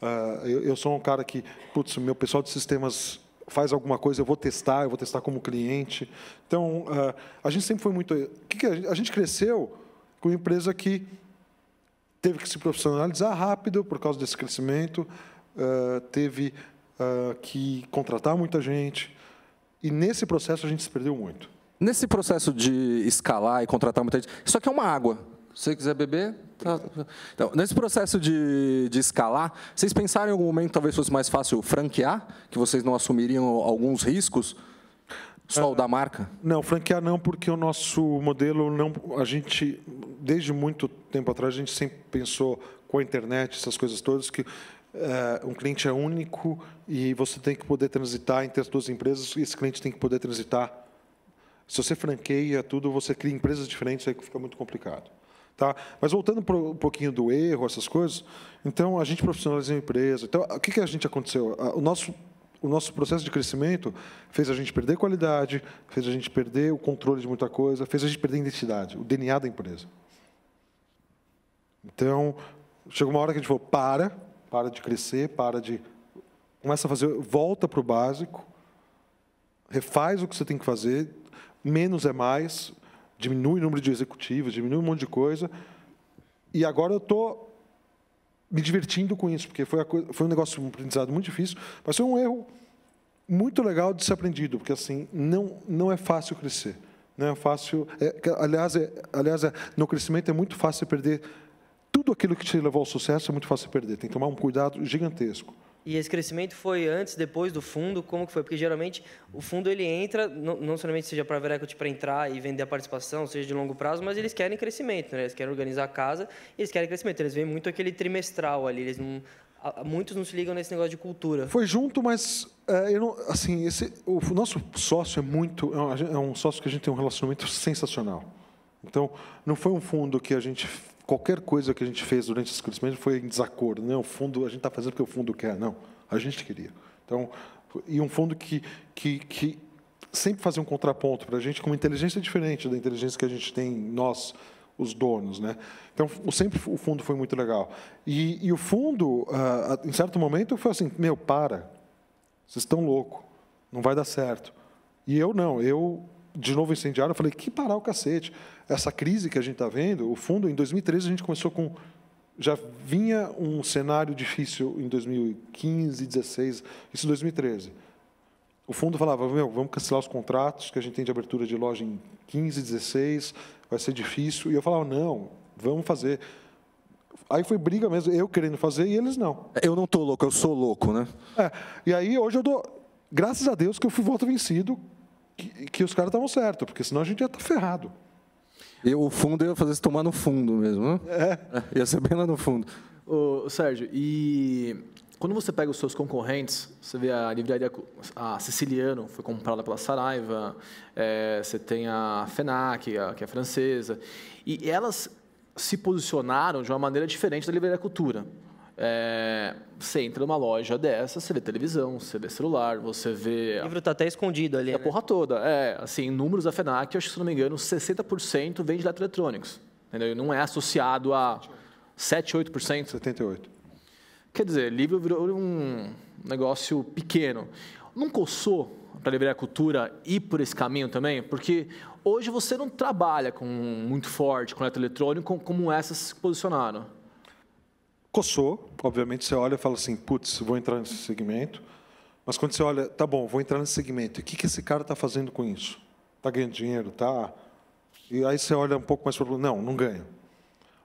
Uh, eu, eu, sou um cara que, putz, meu pessoal de sistemas faz alguma coisa, eu vou testar, eu vou testar como cliente. Então, uh, a gente sempre foi muito. Que que a, gente, a gente cresceu com uma empresa que teve que se profissionalizar rápido por causa desse crescimento, uh, teve que contratar muita gente. E nesse processo a gente se perdeu muito. Nesse processo de escalar e contratar muita gente, isso aqui é uma água. Se você quiser beber. Tá, tá. Então, nesse processo de, de escalar, vocês pensaram em algum momento talvez fosse mais fácil franquear, que vocês não assumiriam alguns riscos? Só o ah, da marca? Não, franquear não, porque o nosso modelo não. A gente, desde muito tempo atrás, a gente sempre pensou com a internet, essas coisas todas, que eh, um cliente é único e você tem que poder transitar entre as duas empresas e esse cliente tem que poder transitar. Se você franqueia tudo, você cria empresas diferentes, aí fica muito complicado. Tá? Mas voltando para um pouquinho do erro, essas coisas, então a gente profissionalizou a empresa. Então, o que, que a gente aconteceu? O nosso o nosso processo de crescimento fez a gente perder qualidade, fez a gente perder o controle de muita coisa, fez a gente perder a identidade, o DNA da empresa. Então, chegou uma hora que a gente falou: para, para de crescer, para de. Começa a fazer, volta para o básico, refaz o que você tem que fazer, menos é mais, diminui o número de executivos, diminui um monte de coisa. E agora eu estou me divertindo com isso, porque foi, coisa, foi um negócio, um aprendizado muito difícil, mas foi um erro muito legal de ser aprendido, porque assim não não é fácil crescer, não é fácil. É, aliás, é, aliás, é, no crescimento é muito fácil perder tudo aquilo que te levou ao sucesso é muito fácil perder. Tem que tomar um cuidado gigantesco. E esse crescimento foi antes, depois do fundo? Como que foi? Porque geralmente o fundo ele entra, não, não somente seja para ver equity para entrar e vender a participação, seja de longo prazo, mas eles querem crescimento, né? eles querem organizar a casa, eles querem crescimento. Eles veem muito aquele trimestral ali, eles não, muitos não se ligam nesse negócio de cultura. Foi junto, mas é, eu não, assim, esse, o, o nosso sócio é muito, é, é um sócio que a gente tem um relacionamento sensacional. Então, não foi um fundo que a gente qualquer coisa que a gente fez durante esse crescimento foi em desacordo. Não, o fundo, a gente está fazendo o que o fundo quer. Não, a gente queria. Então, e um fundo que, que, que sempre fazia um contraponto para a gente com uma inteligência diferente da inteligência que a gente tem nós, os donos. Né? Então, o, sempre o fundo foi muito legal. E, e o fundo, ah, ah, em certo momento, foi assim, meu, para, vocês estão louco, não vai dar certo. E eu não, eu de novo incendiário eu falei, que parar o cacete. Essa crise que a gente está vendo, o fundo, em 2013 a gente começou com... Já vinha um cenário difícil em 2015, 16, isso em 2013. O fundo falava, meu, vamos cancelar os contratos que a gente tem de abertura de loja em 15, 16, vai ser difícil. E eu falava, não, vamos fazer. Aí foi briga mesmo, eu querendo fazer e eles não. Eu não tô louco, eu sou louco, né? É, e aí hoje eu dou, graças a Deus que eu fui voto vencido, que, que os caras estavam certos, porque senão a gente ia estar tá ferrado. E o fundo ia fazer se tomar no fundo mesmo, né? É. é. Ia ser bem lá no fundo. Ô, Sérgio, e quando você pega os seus concorrentes, você vê a livraria a Siciliano, foi comprada pela Saraiva, é, você tem a FENAC, a, que é francesa, e elas se posicionaram de uma maneira diferente da Livraria Cultura. É, você entra numa loja dessa, você vê televisão, você vê celular, você vê. O livro está até escondido ali. É a né? porra toda. É, assim, números da FENAC, acho que se não me engano, 60% vem de eletrônicos. Entendeu? Não é associado a 7, 8%. 78%. Quer dizer, livro virou um negócio pequeno. Não coçou para livrar a cultura ir por esse caminho também? Porque hoje você não trabalha com muito forte com eletrônico como essas se posicionaram coçou, obviamente você olha e fala assim, putz, vou entrar nesse segmento. Mas quando você olha, tá bom, vou entrar nesse segmento, e o que, que esse cara está fazendo com isso? Está ganhando dinheiro? Tá? E aí você olha um pouco mais para não, não ganho.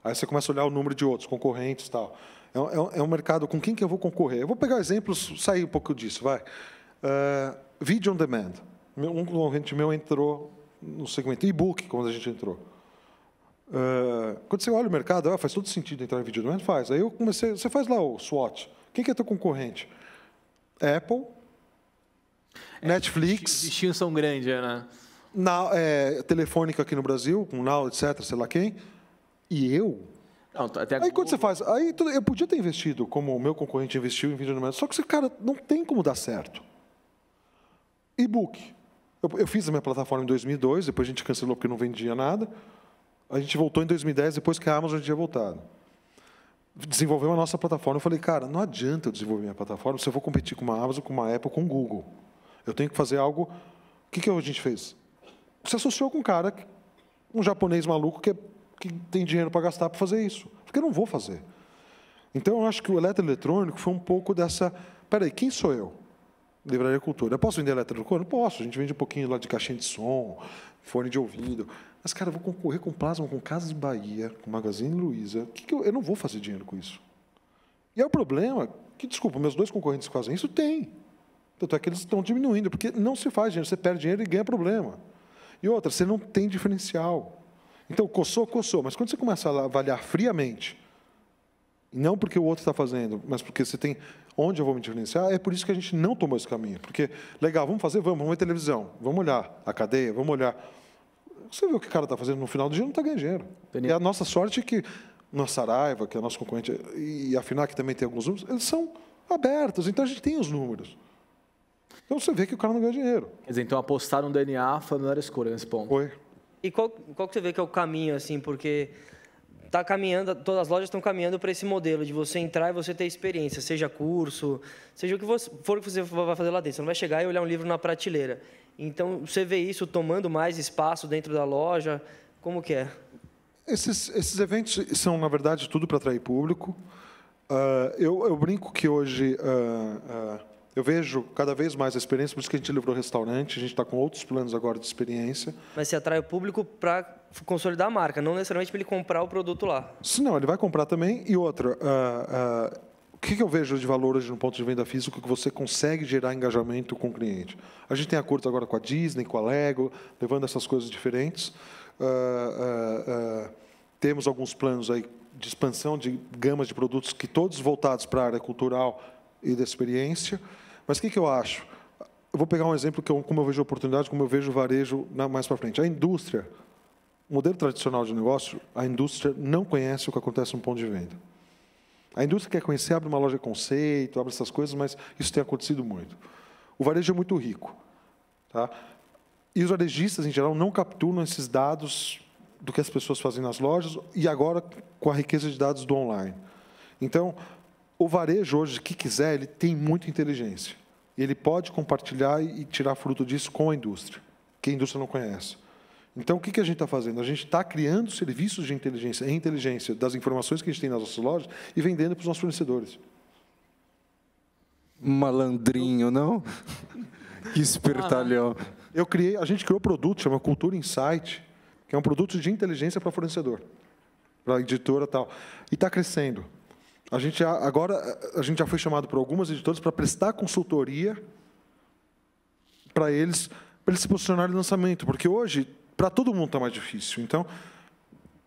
Aí você começa a olhar o número de outros concorrentes tal. É, é, é um mercado com quem que eu vou concorrer? Eu vou pegar exemplos, sair um pouco disso, vai. Uh, eh, video on demand. Um concorrente meu entrou no segmento e-book, quando a gente entrou. Ah, quando você olha o mercado, ah, faz todo sentido entrar em vídeo do Faz. Aí eu comecei, você faz lá o SWOT. Quem que é teu concorrente? Apple, é, Netflix. Distinção grande, né? Na, é, telefônica aqui no Brasil, com Now, etc., sei lá quem. E eu? Não, até aí quando você faz. Aí tudo, eu podia ter investido, como o meu concorrente investiu em vídeo no Só que, cara, não tem como dar certo. E-book. Eu, eu fiz a minha plataforma em 2002, depois a gente cancelou porque não vendia nada. A gente voltou em 2010, depois que a Amazon tinha voltado. Desenvolveu a nossa plataforma. Eu falei, cara, não adianta eu desenvolver minha plataforma se eu vou competir com uma Amazon, com uma Apple, com o Google. Eu tenho que fazer algo. O que, que a gente fez? Se associou com um cara, um japonês maluco que, é, que tem dinheiro para gastar para fazer isso. Porque eu não vou fazer. Então, eu acho que o eletroeletrônico foi um pouco dessa. Peraí, quem sou eu? Livraria Cultura. Eu posso vender eletroeletrônico? Posso. A gente vende um pouquinho lá de caixinha de som, fone de ouvido. Mas, cara, eu vou concorrer com Plasma, com Casas Bahia, com Magazine Luiza. Que que eu, eu não vou fazer dinheiro com isso. E é o problema que, desculpa, meus dois concorrentes fazem isso? Tem. Tanto é que eles estão diminuindo, porque não se faz dinheiro. Você perde dinheiro e ganha problema. E outra, você não tem diferencial. Então, coçou, coçou. Mas quando você começa a avaliar friamente, não porque o outro está fazendo, mas porque você tem onde eu vou me diferenciar, é por isso que a gente não tomou esse caminho. Porque, legal, vamos fazer? Vamos, vamos ver televisão, vamos olhar a cadeia, vamos olhar você vê o que o cara está fazendo no final do dia, não está ganhando dinheiro. Daniel. E é a nossa sorte é que nossa Saraiva, que é a nosso concorrente, e a FINAC também tem alguns números, eles são abertos, então a gente tem os números. Então você vê que o cara não ganha dinheiro. Quer dizer, então apostar no DNA a melhor escolha nesse ponto. Foi. E qual, qual que você vê que é o caminho, assim, porque tá caminhando, todas as lojas estão caminhando para esse modelo de você entrar e você ter experiência, seja curso, seja o que for que você vai fazer lá dentro. Você não vai chegar e olhar um livro na prateleira. Então, você vê isso tomando mais espaço dentro da loja? Como que é? Esses, esses eventos são, na verdade, tudo para atrair público. Uh, eu, eu, brinco que hoje uh, uh, eu vejo cada vez mais a experiência, por isso que a gente livrou restaurante, a gente está com outros planos agora de experiência. Mas você atrai o público para consolidar a marca, não necessariamente para ele comprar o produto lá. Sim, não, ele vai comprar também. E outra, que, que eu vejo de valor hoje no ponto de venda físico que você consegue gerar engajamento com o cliente? A gente tem acordos agora com a Disney, com a Lego, levando essas coisas diferentes. Uh, uh, uh, temos alguns planos aí de expansão de gamas de produtos que todos voltados para a área cultural e da experiência. Mas o que, que eu acho? Eu vou pegar um exemplo que eu, como eu vejo oportunidade, como eu vejo varejo na, mais para frente. A indústria, o modelo tradicional de negócio, a indústria não conhece o que acontece no ponto de venda. A indústria quer conhecer, abre uma loja de conceito, abre essas coisas, mas isso tem acontecido muito. O varejo é muito rico. Tá? E os varejistas, em geral, não capturam esses dados do que as pessoas fazem nas lojas e agora com a riqueza de dados do online. Então, o varejo hoje, que quiser, ele tem muita inteligência. Ele pode compartilhar e tirar fruto disso com a indústria, que a indústria não conhece. Então, o que, que a gente está fazendo? A gente está criando serviços de inteligência, inteligência das informações que a gente tem nas nossas lojas e vendendo para os nossos fornecedores. Malandrinho, não? que espertalhão. Eu criei, a gente criou um produto, chama Cultura Insight, que é um produto de inteligência para fornecedor, para editora e tal. E está crescendo. A gente já, agora a gente já foi chamado por algumas editoras para prestar consultoria para eles, para eles se posicionarem no lançamento, porque hoje para todo mundo está mais difícil. Então,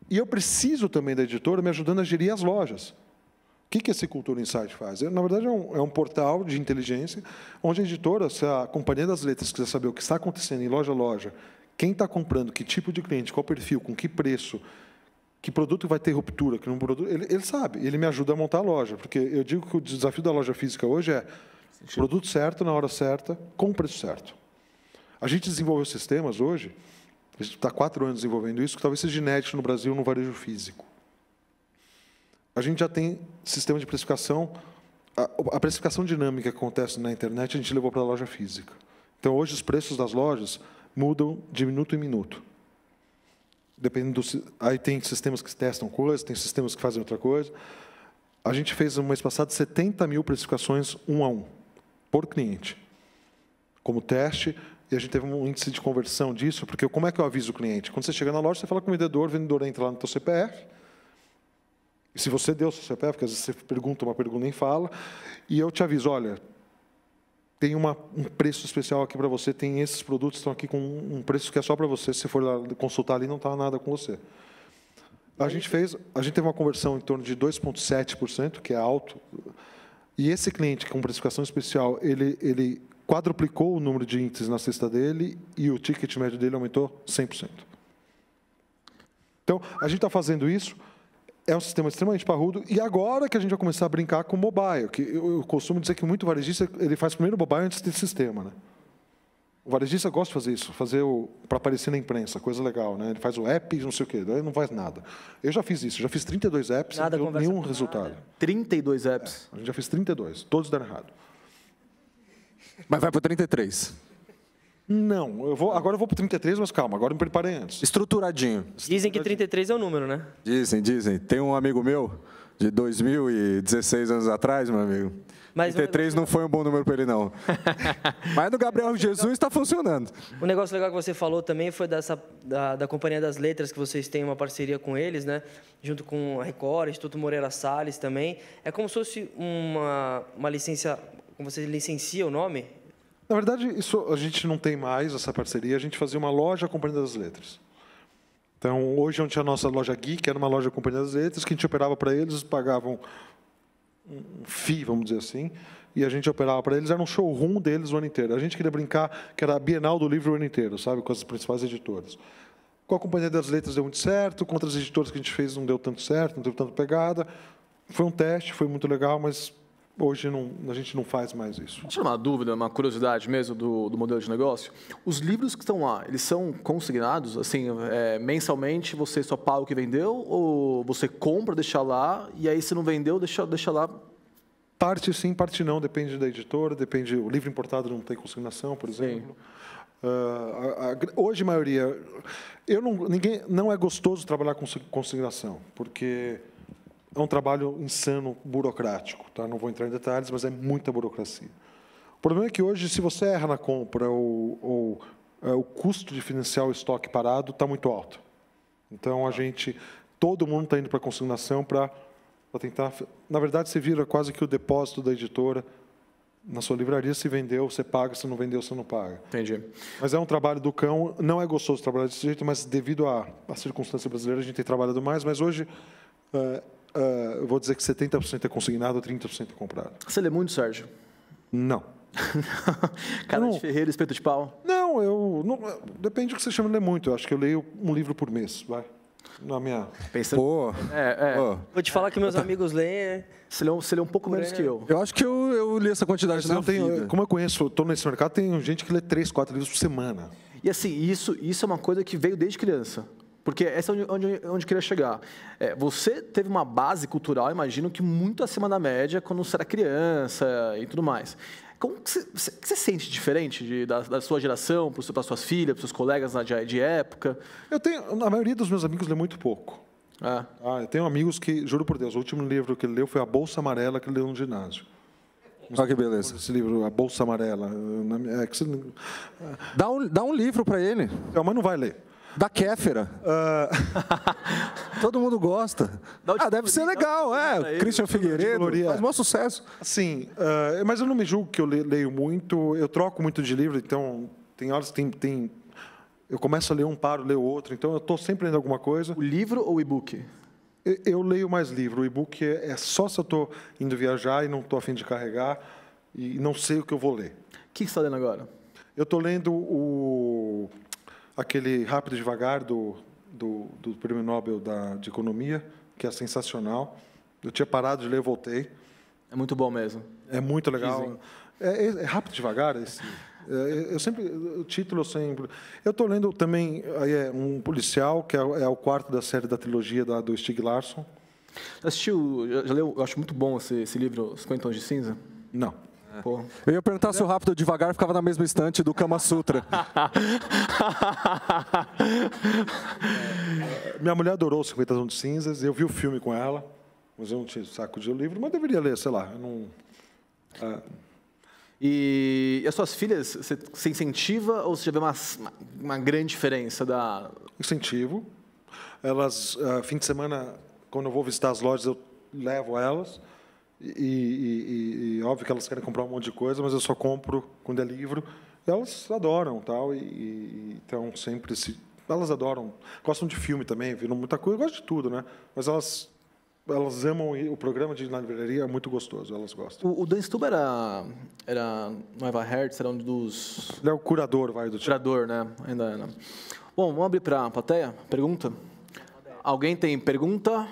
e eu preciso também da editora me ajudando a gerir as lojas. O que, que esse Cultura Insight faz? É, na verdade, é um, é um portal de inteligência onde a editora, se a Companhia das Letras quiser saber o que está acontecendo em loja a loja, quem está comprando, que tipo de cliente, qual perfil, com que preço, que produto vai ter ruptura, que não produto, ele, ele sabe, ele me ajuda a montar a loja, porque eu digo que o desafio da loja física hoje é Sentido. produto certo, na hora certa, com o preço certo. A gente desenvolveu sistemas hoje a gente está quatro anos desenvolvendo isso, que talvez seja inédito no Brasil no varejo físico. A gente já tem sistema de precificação. A, a precificação dinâmica que acontece na internet, a gente levou para a loja física. Então, hoje, os preços das lojas mudam de minuto em minuto. Dependendo do, aí tem sistemas que testam coisas, tem sistemas que fazem outra coisa. A gente fez, no mês passado, 70 mil precificações um a um, por cliente. Como teste, e a gente teve um índice de conversão disso, porque como é que eu aviso o cliente? Quando você chega na loja, você fala com o vendedor, o vendedor entra lá no teu CPF, e se você deu o seu CPF, porque às vezes você pergunta uma pergunta nem fala, e eu te aviso, olha, tem uma, um preço especial aqui para você, tem esses produtos estão aqui com um preço que é só para você, se for lá consultar ali, não está nada com você. A gente fez, a gente teve uma conversão em torno de 2,7%, que é alto, e esse cliente com precificação especial, ele, ele quadruplicou o número de índices na cesta dele e o ticket médio dele aumentou 100%. Então, a gente está fazendo isso, é um sistema extremamente parrudo, e agora que a gente vai começar a brincar com mobile, que eu, costumo dizer que muito varejista ele faz primeiro mobile antes de sistema. Né? O varejista gosta de fazer isso, fazer para aparecer na imprensa, coisa legal, né? Ele faz o app, não sei o quê, ele não faz nada. Eu já fiz isso, já fiz 32 apps, nada, nenhum resultado. Nada. 32 apps. É, a gente já fez 32, todos deram errado. Mas vai para 33. Não, eu vou, agora eu vou para 33, mas calma, agora me preparei antes. Estruturadinho. Dizem que 33 é o número, né? Dizem, dizem. Tem um amigo meu de 2016 anos atrás, meu amigo. Mas 33 não foi um bom número para ele, não. Mas no Gabriel Jesus está funcionando. O negócio legal que você falou também foi dessa, da, da Companhia das Letras, que vocês têm uma parceria com eles, né? Junto com a Record, Instituto Moreira Salles também. É como se fosse uma, uma licença como você licencia o nome? Na verdade, isso a gente não tem mais essa parceria. A gente fazia uma loja Companhia das Letras. Então, hoje é onde a nossa loja Geek era uma loja Companhia das Letras que a gente operava para eles, pagavam um FII, vamos dizer assim, e a gente operava para eles, era um showroom deles o ano inteiro. A gente queria brincar que era a Bienal do Livro o ano inteiro, sabe, com as principais editoras. Com a Companhia das Letras deu muito certo, com outras editoras que a gente fez não deu tanto certo, não teve tanta pegada. Foi um teste, foi muito legal, mas Hoje não, a gente não faz mais isso. Deixa uma dúvida, uma curiosidade mesmo do, do, modelo de negócio. Os livros que estão lá, eles são consignados? Assim, é, mensalmente você só paga o que vendeu ou você compra, deixa lá e aí se não vendeu, deixa, deixa lá? Parte sim, parte não. Depende da editora, depende. O livro importado não tem consignação, por exemplo. Uh, a, a, hoje, a maioria. Eu não, ninguém, não é gostoso trabalhar com consignação, porque é um trabalho insano, burocrático. Tá? Não vou entrar em detalhes, mas é muita burocracia. O problema é que hoje, se você erra na compra ou, ou é, o custo de financiar o estoque parado está muito alto. Então, a gente, todo mundo está indo para a consignação para tentar... Na verdade, você vira quase que o depósito da editora na sua livraria, se vendeu, você paga, se não vendeu, você não paga. Entendi. Mas é um trabalho do cão, não é gostoso trabalhar desse jeito, mas devido à, à circunstância brasileira, a gente tem trabalhado mais, mas hoje é, uh, eu vou dizer que 70% é consignado, 30% é comprado. Você lê muito, Sérgio? Não. Cara não, de ferreiro, espeto de pau? Não, eu... Não, depende do que você chama de ler muito. Eu acho que eu leio um livro por mês, vai. Na minha... Pensando... Pô... É, é. Pô. Vou te falar que meus amigos leem... É. Você lê, você lê um pouco menos é. que eu. Eu acho que eu, eu li essa quantidade não tenho, Como eu conheço, estou nesse mercado, tem gente que lê três, quatro livros por semana. E assim, isso, isso é uma coisa que veio desde criança. Porque essa é onde, onde, eu queria chegar. É, você teve uma base cultural, imagino, que muito acima da média quando você era criança e tudo mais. Como você, você sente diferente de, da, da, sua geração, para suas filhas, para seus colegas de, de, época? Eu tenho, a maioria dos meus amigos lê muito pouco. É. Ah, eu tenho amigos que, juro por Deus, o último livro que ele leu foi A Bolsa Amarela, que ele leu no ginásio. Olha ah, que beleza. Esse livro, A Bolsa Amarela. É, que você... dá, um, dá um livro para ele. Não, mas não vai ler. Da Kéfera. Uh... Todo mundo gosta. Ah, deve ser legal, é. Christian Figueiredo faz maior sucesso. Sim, uh, mas eu não me julgo que eu leio muito. Eu troco muito de livro, então tem horas que tem, tem... Eu começo a ler um, paro, leio outro. Então eu estou sempre lendo alguma coisa. O livro ou o e-book? Eu, eu leio mais livro. O e-book é, é só se eu estou indo viajar e não estou afim de carregar e não sei o que eu vou ler. O que você está lendo agora? Eu estou lendo o aquele Rápido Devagar do, do, do Prêmio Nobel da, de Economia, que é sensacional. Eu tinha parado de ler, voltei. É muito bom mesmo. É muito legal. É, é, é, rápido devagar esse. É, eu sempre o título eu sempre. Eu estou lendo também aí é um policial que é, é, o quarto da série da trilogia da, do Stig Larsson. Assistiu? Já, já leu? Eu acho muito bom esse, esse livro, Cinco Tons de Cinza. Não. Pô. Eu ia perguntar se o rápido ou devagar ficava na mesma estante do Kama Sutra. Minha mulher adorou 50 Tons de Cinzas, eu vi o filme com ela, mas eu não tinha saco de livro, mas deveria ler, sei lá. não, é. e, e, as suas filhas, você, você incentiva ou você já vê uma, uma grande diferença da. Incentivo. Elas, ah, fim de semana, quando eu vou visitar as lojas, eu levo elas. E, e, e, óbvio que elas querem comprar um monte de coisa, mas eu só compro quando é livro. Elas adoram, tal, e, então sempre se, elas adoram, gostam de filme também, viram muita coisa, gostam de tudo, né? Mas elas elas amam o programa de ir na livraria é muito gostoso, elas gostam. O, o Dan Stuber era era Nova Hertz, era um dos Ele é o curador, vai do tipo. curador, né? Ainda é, né? Bom, vamos abrir para a plateia, pergunta. Alguém tem pergunta?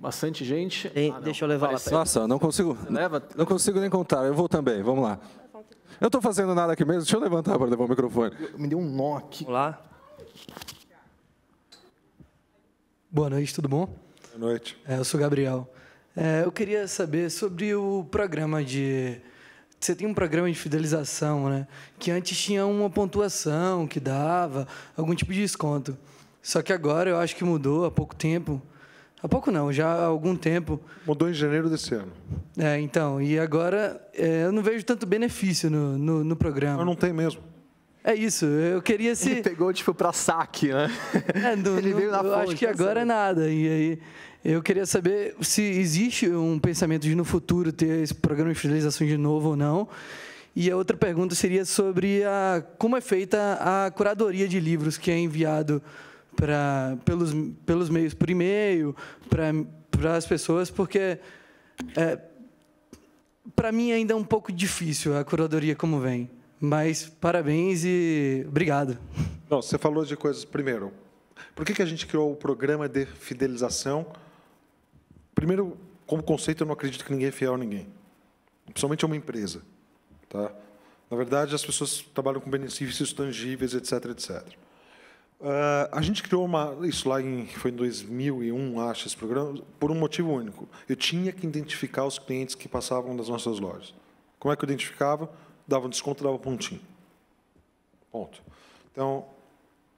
bastante gente. Ah, deixa eu levar Parece. lá. Nossa, não consigo. Leva. Não consigo nem contar. Eu vou também. Vamos lá. Eu estou fazendo nada aqui mesmo. Deixa eu levantar para levar o microfone. Me deu um nó aqui. Olá. Boa noite, tudo bom? Boa noite. É, eu sou o Gabriel. É, eu queria saber sobre o programa de. Você tem um programa de fidelização, né? Que antes tinha uma pontuação que dava, algum tipo de desconto. Só que agora eu acho que mudou há pouco tempo. Há pouco não, já há algum tempo. Mudou em janeiro desse ano. É, então, e agora é, eu não vejo tanto benefício no, no, no programa. Mas não tem mesmo. É isso, eu queria se. Ele pegou, tipo, para saque, né? É, no, Ele veio na fonte. Eu acho que tá agora é nada. E aí, eu queria saber se existe um pensamento de no futuro ter esse programa de fidelização de novo ou não. E a outra pergunta seria sobre a, como é feita a curadoria de livros que é enviado para pelos, pelos meios, por e-mail, para as pessoas, porque é, para mim ainda é um pouco difícil a curadoria como vem. Mas parabéns e obrigado. Não, você falou de coisas. Primeiro, por que, que a gente criou o programa de fidelização? Primeiro, como conceito, eu não acredito que ninguém é fiel a ninguém, principalmente a uma empresa. Tá? Na verdade, as pessoas trabalham com benefícios tangíveis, etc. etc. Uh, a gente criou uma, isso lá em, foi em 2001, acho, esse programa, por um motivo único. Eu tinha que identificar os clientes que passavam das nossas lojas. Como é que eu identificava? Dava um desconto, dava um pontinho. Ponto. Então,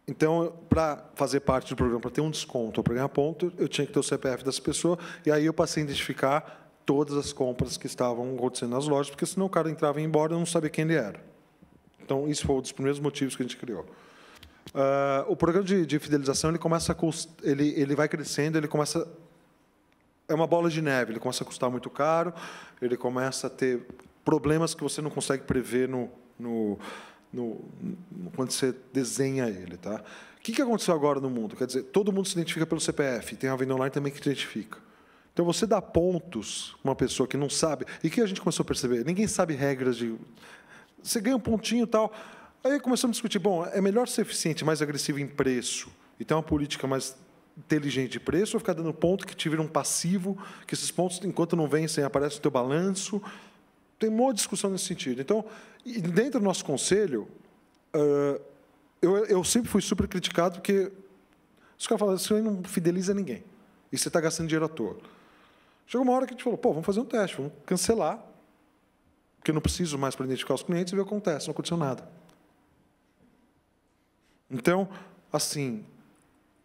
então para fazer parte do programa, para ter um desconto ou para ganhar ponto, eu tinha que ter o CPF dessa pessoa, e aí eu passei a identificar todas as compras que estavam acontecendo nas lojas, porque senão o cara entrava e ia embora e eu não sabia quem ele era. Então, isso foi um dos primeiros motivos que a gente criou. Uh, o programa de, de, fidelização ele começa ele, ele vai crescendo, ele começa é uma bola de neve, ele começa a custar muito caro, ele começa a ter problemas que você não consegue prever no, no, no, no quando você desenha ele, tá? O que, que aconteceu agora no mundo? Quer dizer, todo mundo se identifica pelo CPF, tem a venda online também que identifica. Então você dá pontos uma pessoa que não sabe e que a gente começou a perceber, ninguém sabe regras de você ganha um pontinho e tal Aí começamos a discutir, bom, é melhor ser eficiente, mais agressivo em preço, e ter uma política mais inteligente de preço, ou ficar dando ponto que te um passivo, que esses pontos, enquanto não vencem, aparecem no teu balanço. Tem uma discussão nesse sentido. Então, dentro do nosso conselho, eu, sempre fui super criticado, porque os caras falaram, isso aí não fideliza ninguém, e você está gastando dinheiro à toa. Chegou uma hora que a gente falou, pô, vamos fazer um teste, vamos cancelar, porque eu não preciso mais para identificar os clientes e ver o que acontece, não aconteceu nada. Então, assim,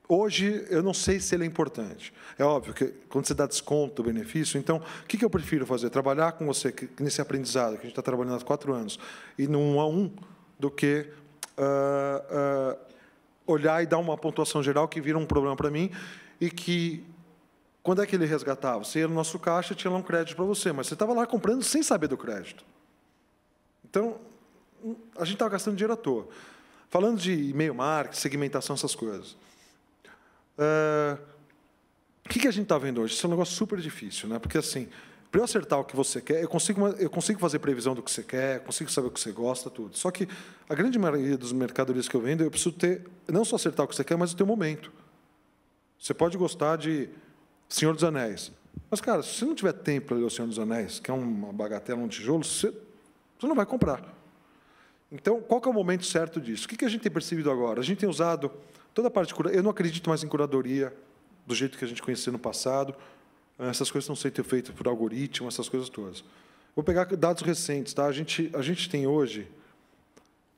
hoje eu não sei se ele é importante. É óbvio que quando você dá desconto do benefício, então, o que, que eu prefiro fazer? Trabalhar com você nesse aprendizado que a gente está trabalhando há quatro anos e num um a um, do que uh, uh, olhar e dar uma pontuação geral que vira um problema para mim e que quando é que ele resgatava? Você ia no nosso caixa e tinha lá um crédito para você, mas você estava lá comprando sem saber do crédito. Então, a gente estava gastando dinheiro à toa. Falando de e-mail marketing, segmentação, essas coisas. Uh, o que, a gente está vendo hoje? Isso é um negócio super difícil, né? Porque assim, para eu acertar o que você quer, eu consigo, eu consigo fazer previsão do que você quer, consigo saber o que você gosta, tudo. Só que a grande maioria dos mercadorias que eu vendo, eu preciso ter, não só acertar o que você quer, mas o teu momento. Você pode gostar de Senhor dos Anéis. Mas, cara, se você não tiver tempo para ler O Senhor dos Anéis, que é uma bagatela, um tijolo, você, você não vai comprar. Então, qual é o momento certo disso? O que, que a gente tem percebido agora? A gente tem usado toda a parte de cura. Eu não acredito mais em curadoria do jeito que a gente conhecia no passado. Ah, essas coisas não sendo feitas por algoritmo, essas coisas todas. Vou pegar dados recentes, tá? A gente a gente tem hoje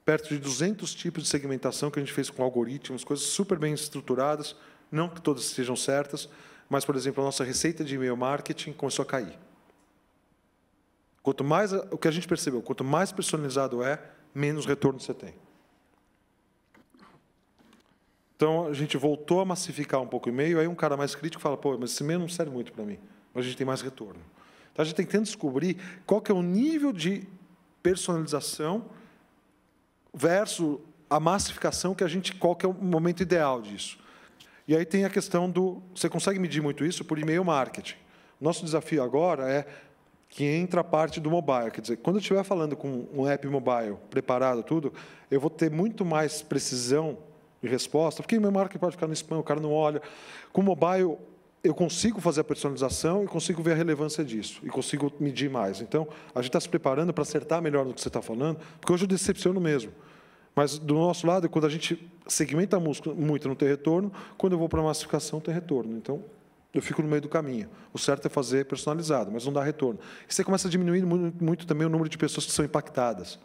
perto de 200 tipos de segmentação que a gente fez com algoritmos, coisas super bem estruturadas, não que todas sejam certas, mas por exemplo, a nossa receita de e-mail marketing começou a cair. Quanto mais o que a gente percebeu, quanto mais personalizado é, menos retorno você tem. Então a gente voltou a massificar um pouco o e-mail, aí um cara mais crítico fala, pô, mas esse e-mail não serve muito para mim, mas a gente tem mais retorno. Então a gente tem que tentar descobrir qual que é o nível de personalização versus a massificação que a gente qual que é o momento ideal disso. E aí tem a questão do você consegue medir muito isso por e-mail marketing. Nosso desafio agora é que entra a parte do mobile. Quer dizer, quando eu estiver falando com um app mobile preparado, tudo, eu vou ter muito mais precisão de resposta, porque é meu marketing pode ficar no spam, o cara não olha. Com mobile, eu consigo fazer a personalização e consigo ver a relevância disso, e consigo medir mais. Então, a gente está se preparando para acertar melhor no que você está falando, porque hoje eu decepciono mesmo. Mas, do nosso lado, quando a gente segmenta muito, não tem retorno, quando eu vou para a massificação, tem retorno. Então, eu fico no meio do caminho. O certo é fazer personalizado, mas não dá retorno. E você começa a diminuir muito, muito também o número de pessoas que são impactadas.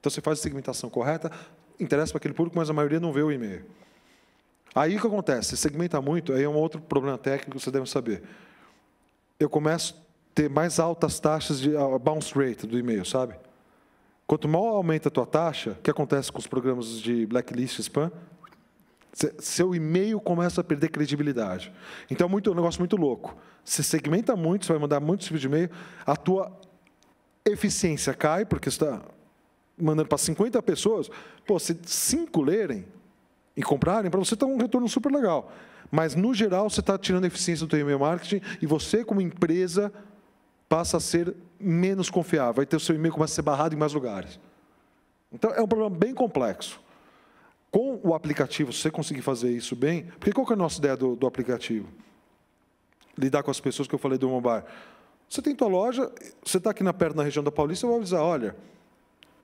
Então, você faz a segmentação correta, interessa para aquele público, mas a maioria não vê o e-mail. Aí o que acontece? Você segmenta muito, aí é um outro problema técnico que você deve saber. Eu começo a ter mais altas taxas de bounce rate do e-mail, sabe? Quanto maior aumenta a tua taxa, o que acontece com os programas de blacklist spam? Seu e-mail começa a perder credibilidade. Então, é muito, um negócio muito louco. Você segmenta muito, você vai mandar muitos tipos de e-mail, a tua eficiência cai, porque você está mandando para 50 pessoas. Pô, se cinco lerem e comprarem, para você está um retorno super legal. Mas, no geral, você está tirando a eficiência do teu e-mail marketing e você, como empresa, passa a ser menos confiável. Vai ter o seu e-mail começa a ser barrado em mais lugares. Então, é um problema bem complexo. Com o aplicativo, se você conseguir fazer isso bem, porque qual que é a nossa ideia do, do aplicativo? Lidar com as pessoas que eu falei do mobile. Você tem tua loja, você está aqui na perto na região da Paulista, eu vou avisar, olha,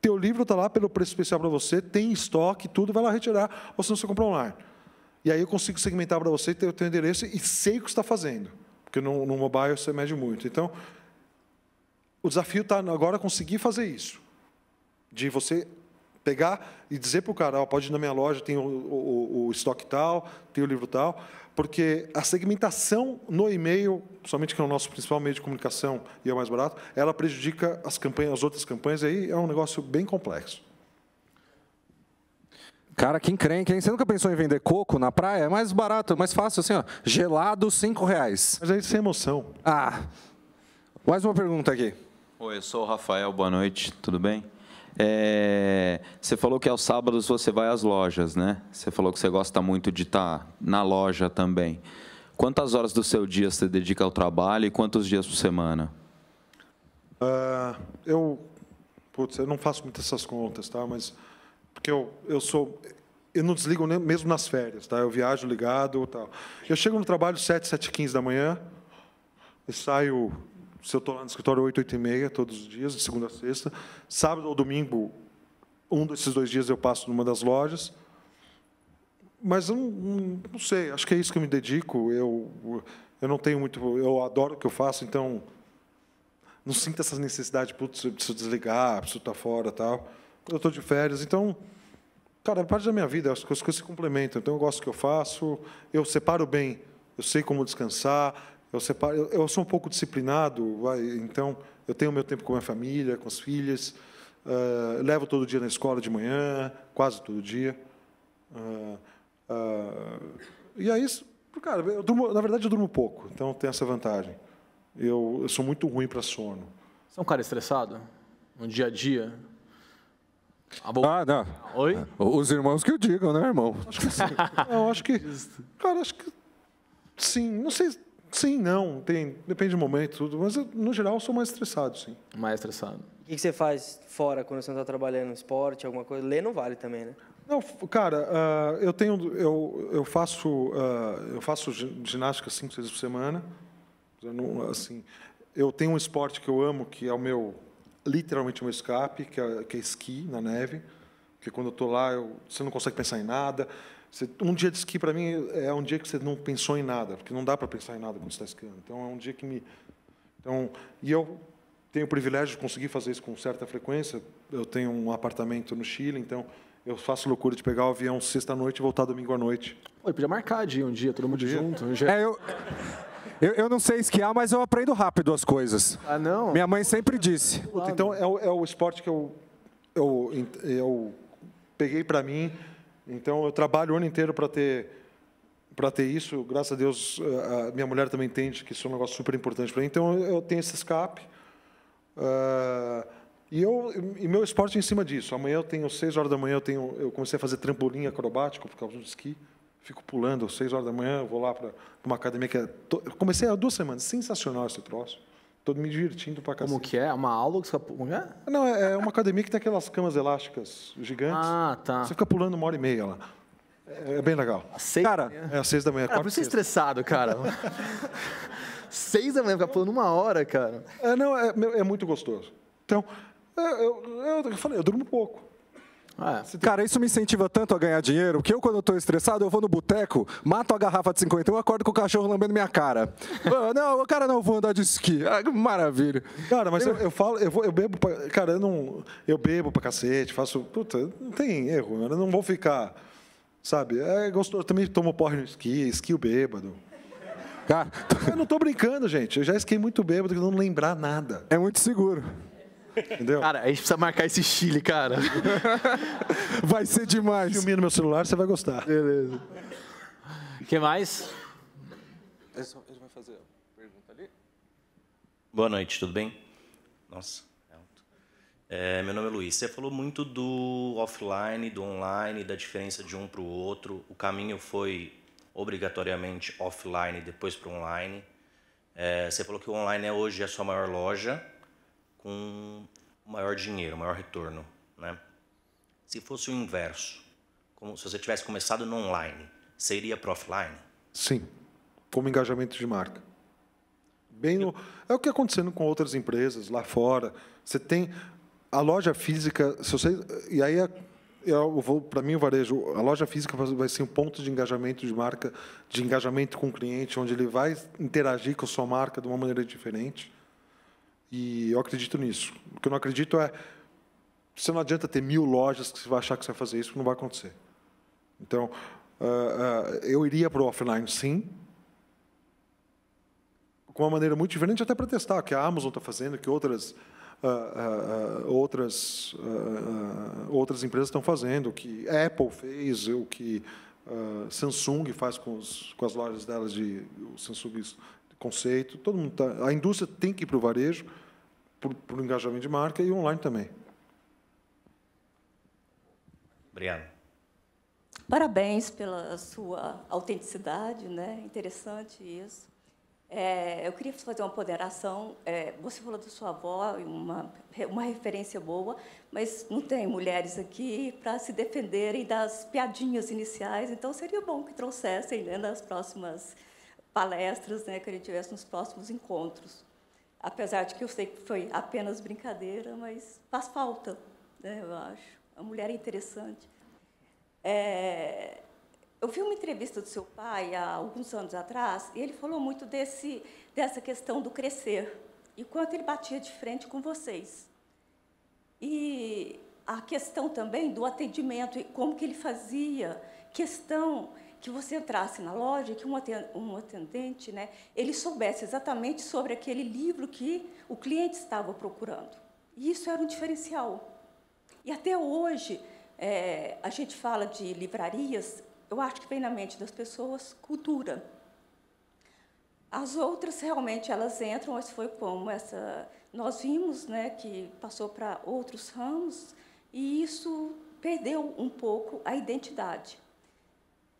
teu livro está lá pelo preço especial para você, tem estoque, tudo, vai lá retirar, ou senão você compra online. E aí eu consigo segmentar para você, ter o teu endereço e sei o que está fazendo, porque no, no mobile você mede muito. Então, o desafio está agora conseguir fazer isso, de você Pegar e dizer para o cara, oh, pode ir na minha loja, tem o, o, o estoque tal, tem o livro tal, porque a segmentação no e-mail, somente que é o nosso principal meio de comunicação e é o mais barato, ela prejudica as campanhas, as outras campanhas, e aí é um negócio bem complexo. Cara, quem crê, quem você nunca pensou em vender coco na praia? É mais barato, mais fácil assim, ó. Gelado, cinco reais. Mas aí sem emoção. Ah. Mais uma pergunta aqui. Oi, eu sou o Rafael, boa noite, tudo bem? É, você falou que aos sábados você vai às lojas, né? Você falou que você gosta muito de estar tá na loja também. Quantas horas do seu dia você dedica ao trabalho e quantos dias por semana? Uh, eu, putz, eu não faço muitas essas contas, tá? Mas porque eu, eu sou, eu não desligo nem, mesmo nas férias, tá? Eu viajo ligado, tal. Eu chego no trabalho 7, 7 15 da manhã e saio se eu estou lá no escritório 8, 8 e meia, todos os dias, de segunda a sexta. Sábado ou domingo, um desses dois dias eu passo numa das lojas. Mas eu não, não sei, acho que é isso que eu me dedico. Eu, eu não tenho muito. Eu adoro o que eu faço, então não sinto essas necessidades, putz, eu preciso desligar, preciso estar fora tal. Eu estou de férias, então, cara, é parte da minha vida, as coisas, as coisas se complementam. Então, eu gosto do que eu faço, eu separo bem, eu sei como descansar, eu, separo, eu sou um pouco disciplinado, vai, então eu tenho meu tempo com a minha família, com as filhas, uh, levo todo dia na escola de manhã, quase todo dia. Uh, uh, e aí, é cara, eu durmo, na verdade eu durmo pouco, então tem essa vantagem. Eu, eu sou muito ruim para sono. Você é um cara estressado? No dia a dia? Ah, Bo... Ah, não. Oi? Os irmãos que o digam, né, irmão? Acho que sim. não, acho que. Cara, acho que. Sim, não sei Sim, não, tem, depende do momento, tudo. Mas eu, no geral eu sou mais estressado, sim. Mais estressado. O que, você faz fora quando você não está trabalhando? Esporte, alguma coisa? Ler não vale também, né? Não, cara, ah, eu tenho, eu, eu faço, ah, eu faço ginástica cinco vezes por semana. Eu não, assim, eu tenho um esporte que eu amo, que é o meu, literalmente o meu escape, que é, que é esqui na neve. Porque quando eu estou lá, eu, você não consegue pensar em nada um dia de esqui, para mim, é um dia que você não pensou em nada, porque não dá para pensar em nada quando está esquiando. Então, é um dia que me... Então, e eu tenho o privilégio de conseguir fazer isso com certa frequência. Eu tenho um apartamento no Chile, então eu faço loucura de pegar o avião sexta-noite e voltar domingo à noite. podia marcar de um dia, todo mundo um dia. junto. Um dia. É, eu... Eu, eu, não sei esquiar, mas eu aprendo rápido as coisas. Ah, não? Minha mãe sempre disse. Então, é o, é o esporte que eu, eu, eu peguei para mim então, eu trabalho o ano inteiro para ter para ter isso, graças a Deus, a minha mulher também entende que isso é um negócio super importante para mim. Então, eu tenho esse escape. Uh, e, eu, e meu esporte é em cima disso. Amanhã eu tenho, seis horas da manhã, eu, tenho, eu comecei a fazer trampolim acrobático por causa do esqui. Fico pulando, seis horas da manhã, eu vou lá para uma academia que é. To... Comecei há duas semanas, sensacional esse troço. Tô me divertindo pra cacete. Como que é? é? Uma aula que você Como é? Não, é, é uma academia que tem aquelas camas elásticas gigantes. Ah, tá. Você fica pulando uma hora e meia lá. É, é bem legal. Às seis cara, é às seis da manhã. Cara, por isso estressado, cara. seis da manhã, fica pulando uma hora, cara. É, não, é, é muito gostoso. Então, eu, eu, eu falei, eu durmo pouco. É. Cara, isso me incentiva tanto a ganhar dinheiro que eu, quando eu tô estressado, eu vou no boteco, mato a garrafa de 50, eu acordo com o cachorro lambendo minha cara. Ah, não, não, cara, não, vou andar de esqui. Ah, maravilha. Cara, mas eu, eu, eu falo, eu, vou, eu bebo pra, Cara, eu não. Eu bebo pra cacete, faço. Puta, não tem erro, eu não vou ficar. Sabe? É gostoso. Eu também tomo porre no esqui, esqui o bêbado. Cara, eu não tô brincando, gente. Eu já esquei muito bêbado que não lembrar nada. É muito seguro. Entendeu? Cara, a gente precisa marcar esse Chile, cara. Vai ser demais. Filminho no meu celular, você vai gostar. Beleza. O que mais? Ele vai fazer a pergunta ali. Boa noite, tudo bem? Nossa. É, é, meu nome é Luiz. Você falou muito do offline, do online, da diferença de um para o outro. O caminho foi obrigatoriamente offline, depois para online. É, você falou que o online é hoje a sua maior loja com maior dinheiro, maior retorno, né? Se fosse o inverso, como se você tivesse começado no online, seria para offline? Sim, como engajamento de marca. Bem no, é o que está acontecendo com outras empresas lá fora. Você tem a loja física, se você, e aí a, é, eu é vou para mim o varejo a loja física vai ser um ponto de engajamento de marca de engajamento com o cliente onde ele vai interagir com a sua marca de uma maneira diferente e eu acredito nisso. O que eu não acredito é. Você não adianta ter mil lojas que você vai achar que você vai fazer isso, não vai acontecer. Então, uh, uh, eu iria para o offline, sim, com uma maneira muito diferente, até para testar o que a Amazon está fazendo, o que outras, uh, outras, outras empresas estão fazendo, o que Apple fez, o que Samsung faz com, os, com as lojas delas de Samsung conceito, todo mundo tá, a indústria tem que ir para o varejo, para o engajamento de marca e online também. Obrigado. Parabéns pela sua autenticidade, né? Interessante isso. É, eu queria fazer uma ponderação. É, você falou da sua avó, uma, uma referência boa, mas não tem mulheres aqui para se defenderem das piadinhas iniciais, então seria bom que trouxessem né, nas próximas palestras né, que a gente tivesse nos próximos encontros. Apesar de que eu sei que foi apenas brincadeira, mas faz falta, né, eu acho. A mulher é interessante. É... Eu vi uma entrevista do seu pai há alguns anos atrás e ele falou muito desse, dessa questão do crescer e quanto ele batia de frente com vocês. E a questão também do atendimento e como que ele fazia questão que você entrasse na loja e que um atendente, né, ele soubesse exatamente sobre aquele livro que o cliente estava procurando. E isso era um diferencial. E até hoje, é, a gente fala de livrarias, eu acho que vem na mente das pessoas cultura. As outras realmente elas entram, mas foi como essa nós vimos, né, que passou para outros ramos e isso perdeu um pouco a identidade.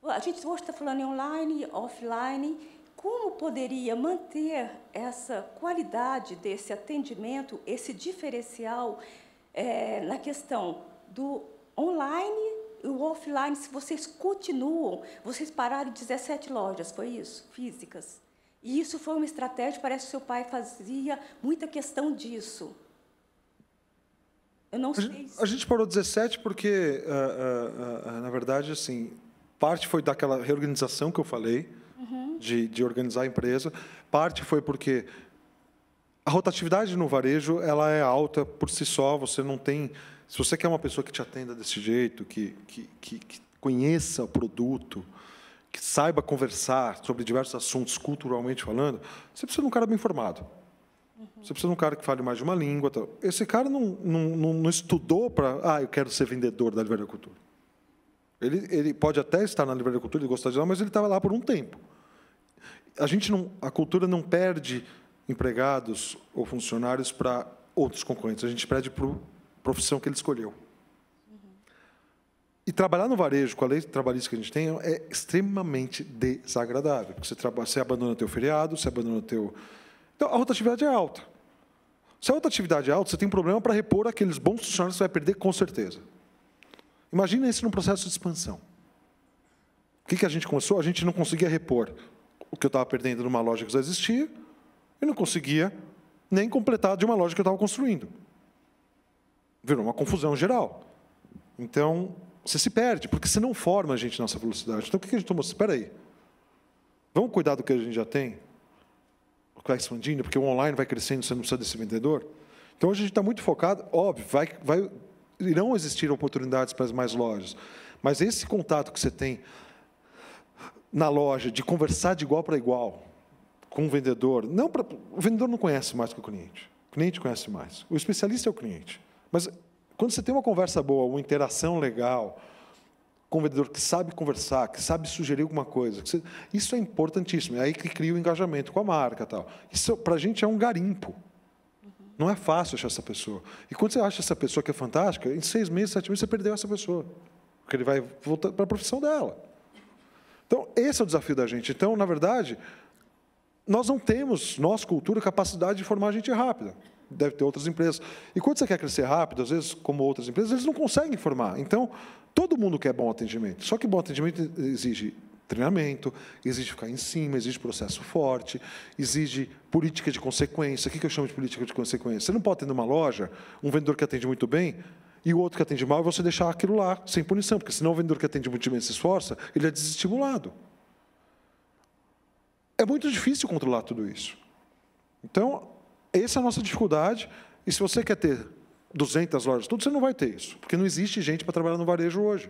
A gente hoje está falando em online, offline. Como poderia manter essa qualidade desse atendimento, esse diferencial é, na questão do online e o offline, se vocês continuam, vocês pararam 17 lojas, foi isso? Físicas. E isso foi uma estratégia, parece que seu pai fazia muita questão disso. Eu não a sei. Gente, se... A gente parou 17 porque, uh, uh, uh, na verdade, assim, Parte foi daquela reorganização que eu falei, uhum. de, de organizar a empresa. Parte foi porque a rotatividade no varejo ela é alta por si só. Você não tem. Se você quer uma pessoa que te atenda desse jeito, que, que, que, que conheça o produto, que saiba conversar sobre diversos assuntos culturalmente falando, você precisa de um cara bem formado. Uhum. Você precisa de um cara que fale mais de uma língua. Tal. Esse cara não, não, não, não estudou para. Ah, eu quero ser vendedor da Livraria Cultura. Ele, ele pode até estar na Livraria da Cultura, ele gostar de lá, mas ele estava lá por um tempo. A gente não, a cultura não perde empregados ou funcionários para outros concorrentes. A gente perde para a profissão que ele escolheu. E trabalhar no varejo, com a lei trabalhista que a gente tem, é extremamente desagradável. Porque você, trabalha, você abandona teu feriado, você abandona teu... Então, a rotatividade é alta. Se a rotatividade é alta, você tem um problema para repor aqueles bons funcionários que você vai perder, com certeza. Imagina isso num processo de expansão. O que, que a gente começou? A gente não conseguia repor o que eu estava perdendo numa loja que já existia e não conseguia nem completar de uma loja que eu estava construindo. Virou uma confusão geral. Então, você se perde, porque você não forma a gente nessa velocidade. Então, o que, que a gente tomou? Espera aí. Vamos cuidar do que a gente já tem? O que vai expandindo, porque o online vai crescendo, você não precisa desse vendedor. Então, hoje a gente está muito focado, óbvio, vai, vai irão existir oportunidades para as mais lojas. Mas esse contato que você tem na loja, de conversar de igual para igual com o vendedor, não o vendedor não conhece mais que o cliente. O cliente conhece mais. O especialista é o cliente. Mas quando você tem uma conversa boa, uma interação legal com o vendedor que sabe conversar, que sabe sugerir alguma coisa, você, isso é importantíssimo. É aí que cria o engajamento com a marca, tal. Isso para a gente é um garimpo. Não é fácil achar essa pessoa. E quando você acha essa pessoa que é fantástica, em seis meses, sete meses, você perdeu essa pessoa. Porque ele vai voltar para a profissão dela. Então, esse é o desafio da gente. Então, na verdade, nós não temos, nossa cultura, capacidade de formar gente rápida. Deve ter outras empresas. E quando você quer crescer rápido, às vezes, como outras empresas, eles não conseguem formar. Então, todo mundo quer bom atendimento. Só que bom atendimento exige treinamento, exige ficar em cima, exige processo forte, exige política de consequência. O que eu chamo de política de consequência? Você não pode ter numa loja um vendedor que atende muito bem e o outro que atende mal e você deixar aquilo lá, sem punição, porque senão o vendedor que atende muito bem se esforça, ele é desestimulado. É muito difícil controlar tudo isso. Então, essa é a nossa dificuldade, e se você quer ter 200 lojas, tudo, você não vai ter isso, porque não existe gente para trabalhar no varejo hoje.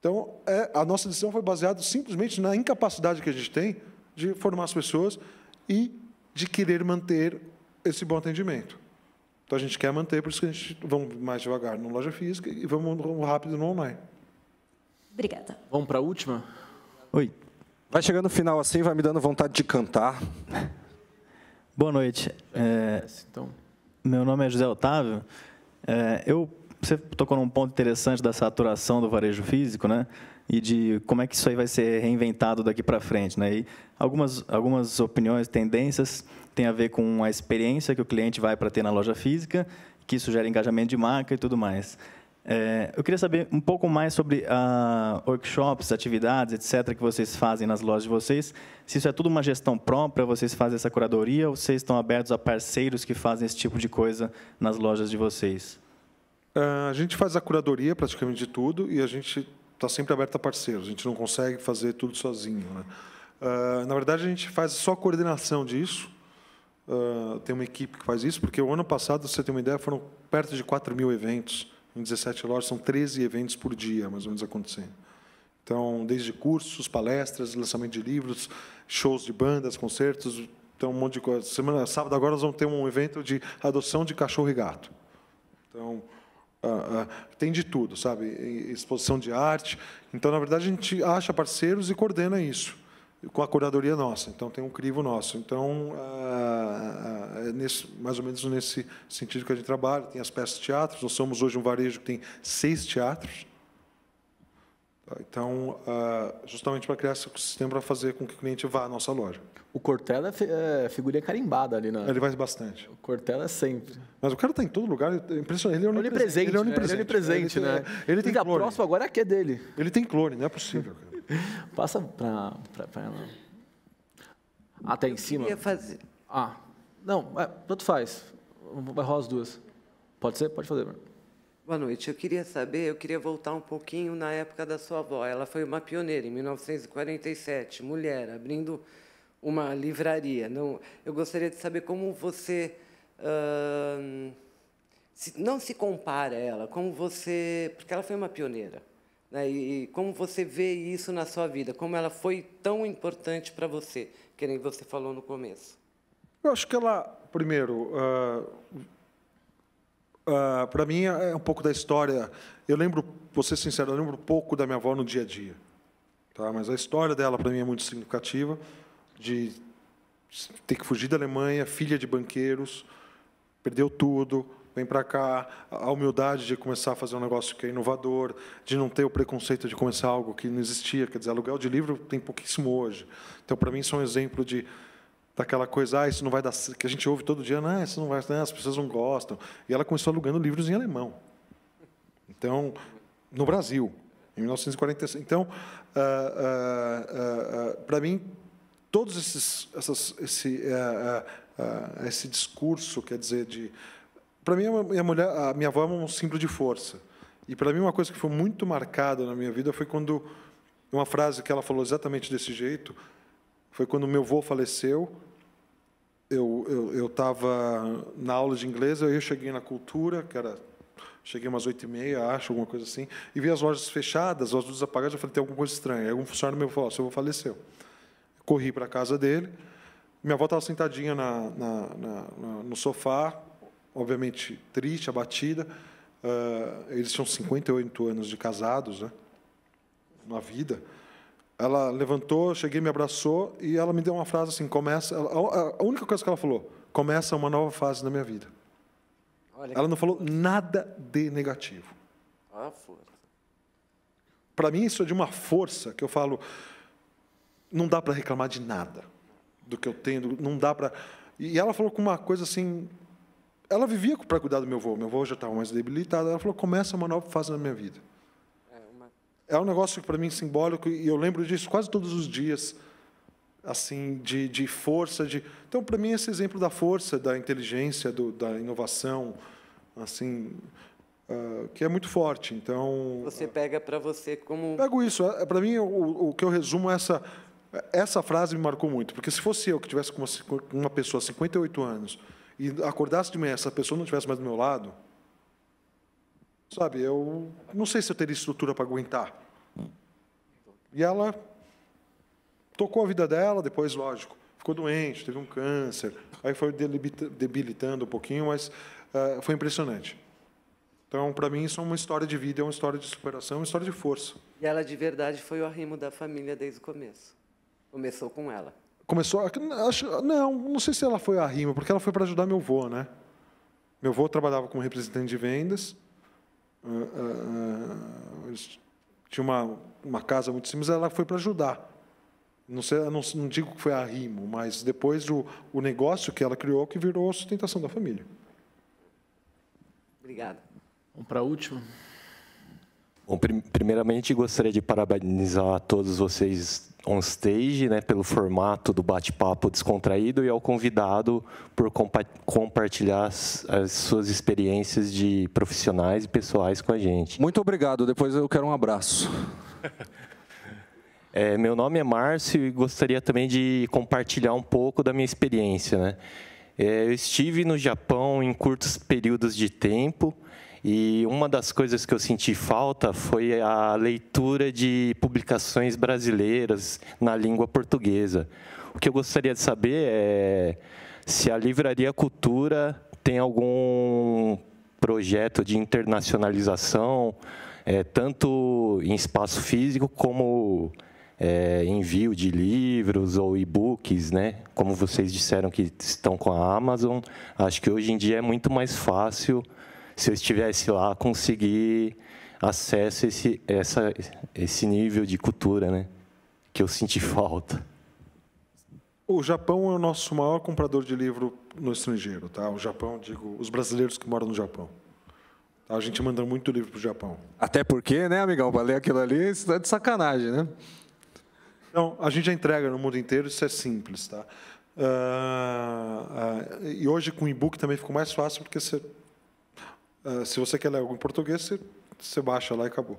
Então, é, a nossa decisão foi baseada simplesmente na incapacidade que a gente tem de formar as pessoas e de querer manter esse bom atendimento. Então, a gente quer manter, por isso que a gente vamos mais devagar na loja física e vamos rápido no online. Obrigada. Vamos para a última? Oi. Vai chegando o final assim, vai me dando vontade de cantar. Boa noite. É, então. Meu nome é José Otávio. É, eu você tocou num ponto interessante da saturação do varejo físico, né? E de como é que isso aí vai ser reinventado daqui para frente, né? E algumas algumas opiniões, tendências tem a ver com a experiência que o cliente vai para ter na loja física, que isso gera engajamento de marca e tudo mais. É, eu queria saber um pouco mais sobre uh, workshops, atividades, etc., que vocês fazem nas lojas de vocês. Se isso é tudo uma gestão própria, vocês fazem essa curadoria ou vocês estão abertos a parceiros que fazem esse tipo de coisa nas lojas de vocês? Ah, a gente faz a curadoria praticamente de tudo e a gente está sempre aberto a parceiros. A gente não consegue fazer tudo sozinho. Né? Ah, na verdade, a gente faz só a coordenação disso. Ah, tem uma equipe que faz isso, porque o ano passado, se você tem uma ideia, foram perto de 4 mil eventos em 17 lojas, são 13 eventos por dia, mais ou menos, acontecendo. Então, desde cursos, palestras, lançamento de livros, shows de bandas, concertos, então um monte de coisa. Semana, sábado agora nós vamos ter um evento de adoção de cachorro e gato. Então, Uh, uh, tem de tudo, sabe? Exposição de arte. Então, na verdade, a gente acha parceiros e coordena isso com a curadoria nossa. Então, tem um crivo nosso. Então, uh, é nesse, mais ou menos nesse sentido que a gente trabalha. Tem as peças de teatros. Nós somos hoje um varejo que tem seis teatros. Então, ah, justamente para criar esse ecossistema para fazer com que o cliente vá à nossa loja. O Cortella é, é figurinha carimbada ali né? Ele vai bastante. O Cortella é sempre. Mas o cara está em todo lugar, é impressionante. Ele é onipresente. Ele é onipresente, né? ele é onipresente ele, né? Ele, tem e a próxima agora é que é dele. Ele tem clone, não é possível. Passa para ela. Até em cima. Eu fazer. Ah, não, é, tanto faz. Vai rolar as duas. Pode ser? Pode fazer, Boa noite. Eu queria saber, eu queria voltar um pouquinho na época da sua avó. Ela foi uma pioneira em 1947, mulher, abrindo uma livraria. Não, eu gostaria de saber como você uh, se, não se compara a ela, como você, porque ela foi uma pioneira, né? E, e como você vê isso na sua vida, como ela foi tão importante para você, que nem você falou no começo. Eu acho que ela, primeiro, uh, Uh, ah, para mim é, é um pouco da história. Eu lembro, vou ser sincero, eu lembro pouco da minha avó no dia a dia, tá? Mas a história dela para mim é muito significativa, de ter que fugir da Alemanha, filha de banqueiros, perdeu tudo, vem para cá, a humildade de começar a fazer um negócio que é inovador, de não ter o preconceito de começar algo que não existia, quer dizer, aluguel de livro tem pouquíssimo hoje. Então, para mim, isso é um exemplo de daquela coisa, ah, isso não vai dar, que a gente ouve todo dia, não, isso não vai, não, as pessoas não gostam. E ela começou alugando livros em alemão. Então, no Brasil, em 1946. Então, ah, ah, ah, para mim, todos esses, essas, esse, eh, eh, eh, esse discurso, quer dizer, de, para mim a minha mulher, a minha avó é um símbolo de força. E para mim uma coisa que foi muito marcada na minha vida foi quando uma frase que ela falou exatamente desse jeito foi quando meu avô faleceu eu estava eu, estava na aula de inglês, eu cheguei na cultura, que era Cheguei umas oito e meia, acho, alguma coisa assim, e vi as lojas fechadas, as luzes apagadas, eu falei, tem alguma coisa estranha. Aí um funcionário meu falou, seu avô faleceu. Corri para a casa dele, minha avó estava sentadinha na, na, na, no sofá, obviamente triste, abatida. Uh, eles tinham 58 anos de casados, né? Na vida ela levantou, cheguei, me abraçou e ela me deu uma frase assim: começa. Ela, a única coisa que ela falou: começa uma nova fase na minha vida. Olha ela não falou nada de negativo. Ah, força. Para mim, isso é de uma força que eu falo: não dá para reclamar de nada do que eu tenho, não dá para. E ela falou com uma coisa assim. Ela vivia para cuidar do meu avô, meu avô já estava mais debilitado. Ela falou: começa uma nova fase na minha vida. É um negócio para mim simbólico e eu lembro disso quase todos os dias, assim, de, de força. De... Então, para mim, esse exemplo da força, da inteligência, do, da inovação, assim, uh, que é muito forte. Então. Você ah, pega para você como. Pego isso. É, para mim, o, o que eu resumo é essa. Essa frase me marcou muito, porque se fosse eu que tivesse com uma, uma pessoa 58 anos e acordasse de manhã, essa pessoa não estivesse mais do meu lado, Sabe, eu não sei se eu teria estrutura para aguentar. E ela tocou a vida dela, depois, lógico, ficou doente, teve um câncer, aí foi debilitando um pouquinho, mas uh, foi impressionante. Então, para mim, isso é uma história de vida, é uma história de superação, é uma história de força. E ela, de verdade, foi o arrimo da família desde o começo. Começou com ela. Começou... Acho, não, não sei se ela foi o arrimo, porque ela foi para ajudar meu avô, né? Meu avô trabalhava como representante de vendas, ah, ah, ah, tinha uma, uma casa muito simples, ela foi para ajudar. Não, sei, não, não, digo que foi a rimo, mas depois o, o negócio que ela criou que virou a sustentação da família. Obrigada. Vamos para a última. Bom, primeiramente gostaria de parabenizar a todos vocês on stage, né, pelo formato do bate-papo descontraído e ao convidado por compa compartilhar as, as, suas experiências de profissionais e pessoais com a gente. Muito obrigado. Depois eu quero um abraço. é, meu nome é Márcio e gostaria também de compartilhar um pouco da minha experiência, né? É, eu estive no Japão em curtos períodos de tempo e uma das coisas que eu senti falta foi a leitura de publicações brasileiras na língua portuguesa. O que eu gostaria de saber é se a Livraria Cultura tem algum projeto de internacionalização, é, tanto em espaço físico como é, envio de livros ou e-books, né? Como vocês disseram que estão com a Amazon, acho que hoje em dia é muito mais fácil se eu estivesse lá, conseguir acesso a esse, essa, esse nível de cultura, né? Que eu senti falta. O Japão é o nosso maior comprador de livro no estrangeiro, tá? O Japão, digo, os brasileiros que moram no Japão. A gente manda muito livro para o Japão. Até porque, né, amigão, para ler aquilo ali, isso é de sacanagem, né? então a gente já entrega no mundo inteiro, isso é simples, tá? Uh, uh, e hoje com o e-book também ficou mais fácil porque você ah, se você quer ler algo em português, você, você baixa lá e acabou.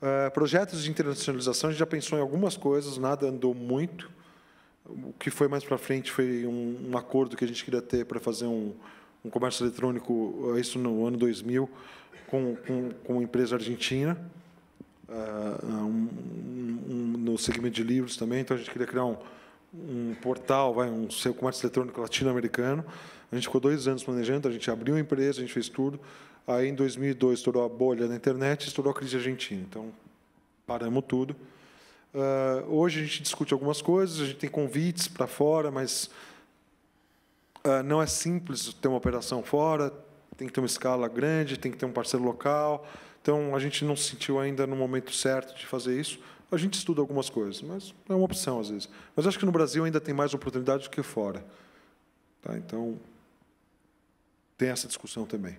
Uh, projetos de internacionalização, a gente já pensou em algumas coisas, nada andou muito. O que foi mais para frente foi um, um, acordo que a gente queria ter para fazer um, um, comércio eletrônico, ah, isso no ano 2000, com, com, com uma empresa argentina, uh, um, no segmento de livros também. Então, a gente queria criar um, um portal, vai, um seu comércio eletrônico latino-americano. A gente ficou dois anos planejando, a gente abriu a empresa, a gente fez tudo. Aí, em 2002, estourou a bolha na internet, estourou a crise argentina. Então, paramos tudo. Uh, hoje a gente discute algumas coisas, a gente tem convites para fora, mas uh, não é simples ter uma operação fora, tem que ter uma escala grande, tem que ter um parceiro local. Então, a gente não se sentiu ainda no momento certo de fazer isso. A gente estuda algumas coisas, mas é uma opção às vezes. Mas acho que no Brasil ainda tem mais oportunidade do que fora. Tá? Então, tem essa discussão também.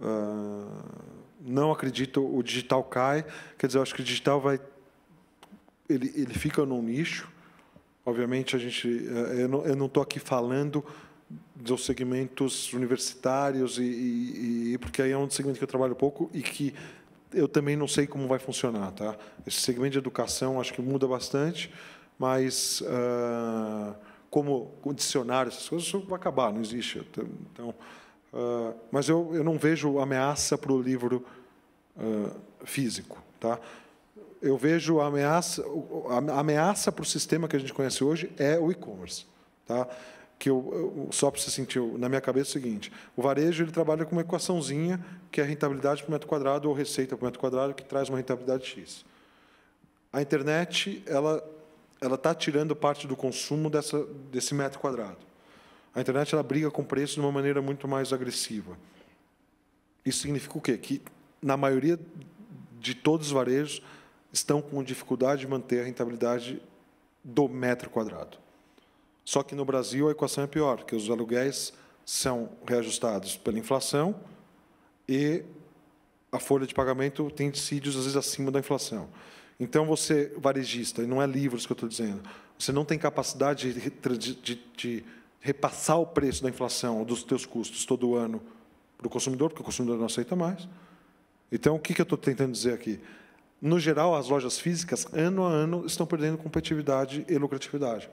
Ah, não acredito o digital cai. Quer dizer, eu acho que o digital vai. Ele, ele fica num nicho. Obviamente, a gente, eh, eu não estou aqui falando dos segmentos universitários, e, e, e, porque aí é um segmento que eu trabalho pouco e que eu também não sei como vai funcionar. Tá? Esse segmento de educação acho que muda bastante, mas uh, como condicionar essas coisas, isso vai acabar, não existe. Então. Ah, mas eu, eu não vejo ameaça para o livro uh, físico. Tá? Eu vejo a ameaça, a ameaça para o sistema que a gente conhece hoje é o e-commerce. Tá? que eu, eu só para você sentir na minha cabeça é o seguinte: o varejo ele trabalha com uma equaçãozinha que é rentabilidade por metro quadrado ou receita por metro quadrado que traz uma rentabilidade x. A internet ela ela está tirando parte do consumo dessa desse metro quadrado. A internet ela briga com preço de uma maneira muito mais agressiva. Isso significa o quê? Que na maioria de todos os varejos estão com dificuldade de manter a rentabilidade do metro quadrado. Só que no Brasil a equação é pior, que os aluguéis são reajustados pela inflação e a folha de pagamento tem decídios às vezes acima da inflação. Então você varejista, e não é livros que eu estou dizendo, você não tem capacidade de, de, de repassar o preço da inflação, dos teus custos todo ano para o consumidor, porque o consumidor não aceita mais. Então, o que eu estou tentando dizer aqui? No geral, as lojas físicas, ano a ano, estão perdendo competitividade e lucratividade.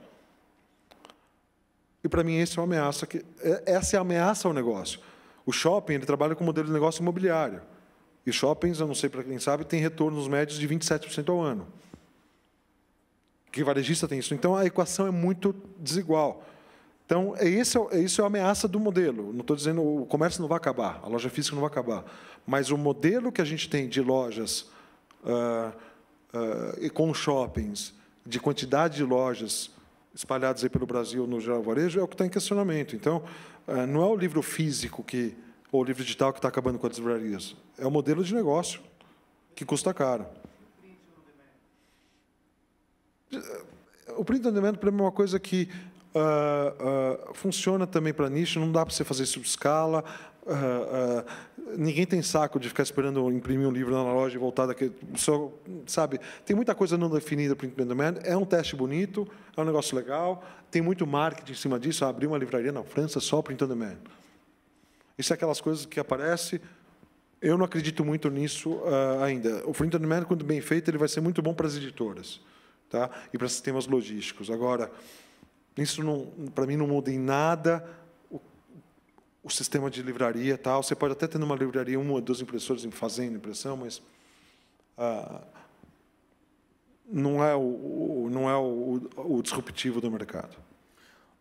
E, para mim, essa é uma ameaça que, é, essa é a ameaça ao negócio. O shopping ele trabalha com modelo de negócio imobiliário. E shoppings, eu não sei para quem sabe, tem retornos médios de 27% ao ano. Que varejista tem isso. Então, a equação é muito desigual. Então, é isso é, isso é a ameaça do modelo. Não estou dizendo o comércio não vai acabar, a loja física não vai acabar. Mas o modelo que a gente tem de lojas uh, uh, com shoppings, de quantidade de lojas espalhadas aí pelo Brasil no geral varejo, é o que está em questionamento. Então, uh, não é o livro físico que ou o livro digital que está acabando com as livrarias. É o modelo de negócio que custa caro. O print on demand, para mim, é uma coisa que Uh, funciona também para nicho, não dá para você fazer subescala Uh, ninguém tem saco de ficar esperando imprimir um livro na loja e voltar daqui. Só, sabe, tem muita coisa não definida para o Print Man. É um teste bonito, é um negócio legal, tem muito marketing em cima disso. Abrir uma livraria na França só para o Man. Isso é aquelas coisas que aparecem. Eu não acredito muito nisso ainda. O Print Man, quando bem feito, ele vai ser muito bom para as editoras tá? e para sistemas logísticos. Agora, isso, para mim, não muda em nada o, o, sistema de livraria. tal. Você pode até ter numa livraria uma ou duas impressoras fazendo impressão, mas ah, não é, o, não é o, o disruptivo do mercado.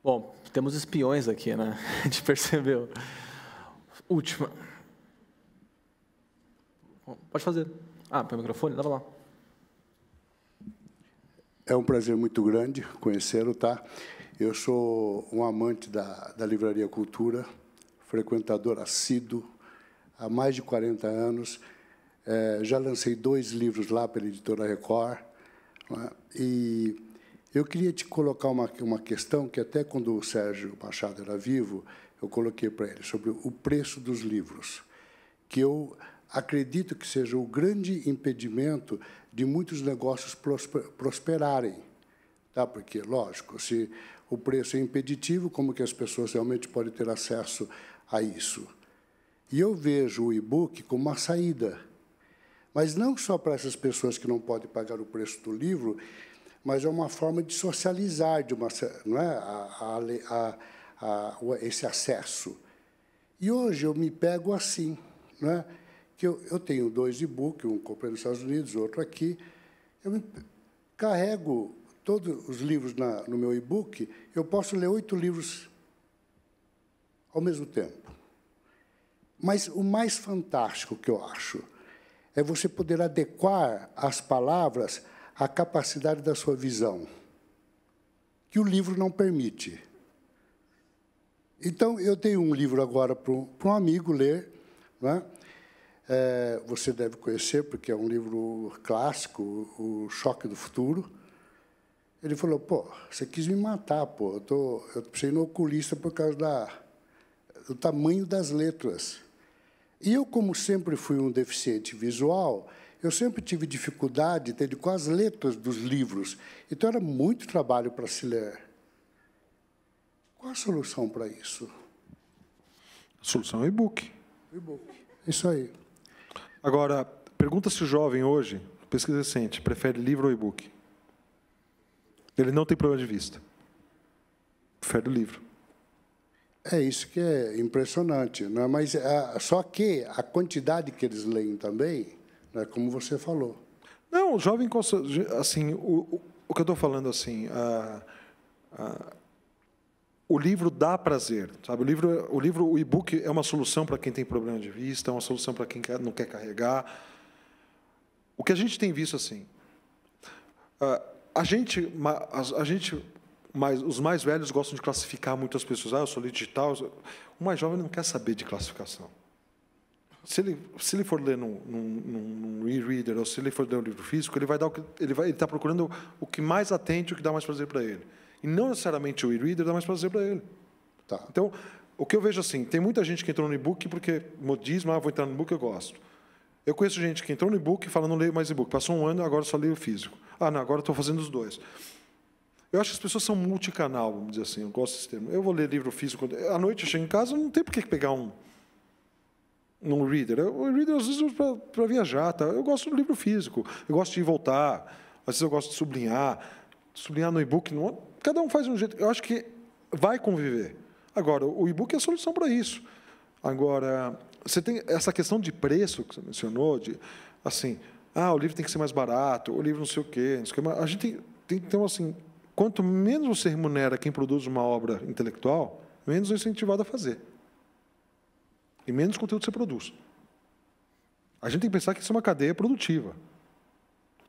Bom, temos espiões aqui, né? A gente percebeu. Última. Pode fazer. Ah, pelo microfone, dá lá. É um prazer muito grande conhecê-lo, tá? Eu sou um amante da, da Livraria Cultura, frequentador assíduo há mais de 40 anos. É, já lancei dois livros lá pela editora Record. É? E eu queria te colocar uma, uma questão que, até quando o Sérgio Machado era vivo, eu coloquei para ele, sobre o preço dos livros, que eu acredito que seja o grande impedimento de muitos negócios prosperarem. Tá? Porque, lógico, se o preço é impeditivo, como que as pessoas realmente podem ter acesso a isso? E eu vejo o e-book como uma saída, mas não só para essas pessoas que não podem pagar o preço do livro, mas é uma forma de socializar de uma, não é, a, a, a, esse acesso. E hoje eu me pego assim, não é? que eu, eu tenho dois e-books, um comprei nos Estados Unidos, outro aqui. Eu me carrego todos os livros na, no meu e-book, eu posso ler oito livros ao mesmo tempo. Mas o mais fantástico que eu acho é você poder adequar as palavras à capacidade da sua visão, que o livro não permite. Então, eu tenho um livro agora para um amigo ler, é? é, você deve conhecer, porque é um livro clássico, O Choque do Futuro ele falou, pô, você quis me matar, pô. Eu, tô, eu ir no oculista por causa da, do tamanho das letras. E eu, como sempre fui um deficiente visual, eu sempre tive dificuldade entende, com as letras dos livros. Então, era muito trabalho para se ler. Qual a solução para isso? A solução é e-book. E-book. Isso aí. Agora, pergunta se o jovem hoje, pesquisa recente, prefere livro ou e-book? Ele não tem problema de vista. Fé do livro. É isso que é impressionante, né? mas a, ah, só que a quantidade que eles leem também, né, como você falou. Não, o jovem assim, o, o, o que eu estou falando assim, a, a, o livro dá prazer, sabe? O livro, o livro, o e-book é uma solução para quem tem problema de vista, é uma solução para quem não quer carregar. O que a gente tem visto assim, ah, a gente, a, a gente mais os mais velhos gostam de classificar muitas pessoas. Ah, eu sou digital. O mais jovem não quer saber de classificação. Se ele, se ele for ler num, num, num e-reader ou se ele for ler um livro físico, ele vai dar o que ele vai, ele está procurando o que mais atende, o que dá mais prazer para ele. E não necessariamente o e-reader dá mais prazer para ele. Tá. Então, o que eu vejo assim, tem muita gente que entrou no e-book porque modismo, ah, vou entrar no e-book, eu gosto. Eu conheço gente que entrou no e-book e fala, não leio mais e-book. Passou um ano, agora só leio físico. Ah, não, agora estou fazendo os dois. Eu acho que as pessoas são multicanal, vamos dizer assim, eu gosto desse termo. Eu vou ler livro físico. À noite eu chego em casa, não tem por que pegar um, um reader. O reader, às vezes, para viajar. Tá? Eu gosto do livro físico, eu gosto de ir voltar, às vezes eu gosto de sublinhar. Sublinhar no e-book, não... cada um faz um jeito. Eu acho que vai conviver. Agora, o e-book é a solução para isso. Agora, você tem essa questão de preço que você mencionou, de assim, ah, o livro tem que ser mais barato, o livro não sei o quê, não sei o quê. A gente tem, ter um assim, quanto menos você remunera quem produz uma obra intelectual, menos é incentivado a fazer. E menos conteúdo você produz. A gente tem que pensar que isso é uma cadeia produtiva.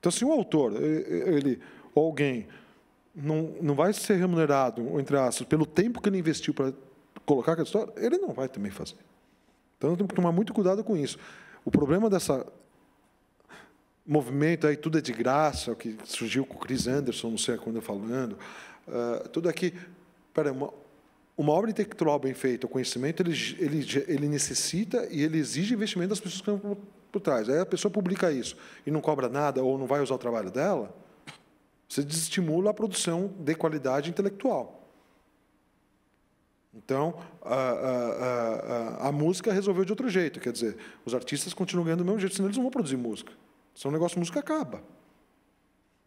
Então, se um autor, ele, ou alguém, não, não vai ser remunerado, entre aspas, pelo tempo que ele investiu para colocar aquela história, ele não vai também fazer. Então, temos que tomar muito cuidado com isso. O problema dessa movimento aí, tudo é de graça, o que surgiu com o Chris Anderson, não sei quando falando, uh, tudo aqui. espera uma, uma obra intelectual bem feita, o conhecimento, ele, ele, ele necessita e ele exige investimento das pessoas que estão por trás. Aí a pessoa publica isso e não cobra nada ou não vai usar o trabalho dela, você desestimula a produção de qualidade intelectual. Então, a, a, a, a, música resolveu de outro jeito. Quer dizer, os artistas continuam ganhando do mesmo jeito, senão eles não vão produzir música. Senão o negócio de música acaba.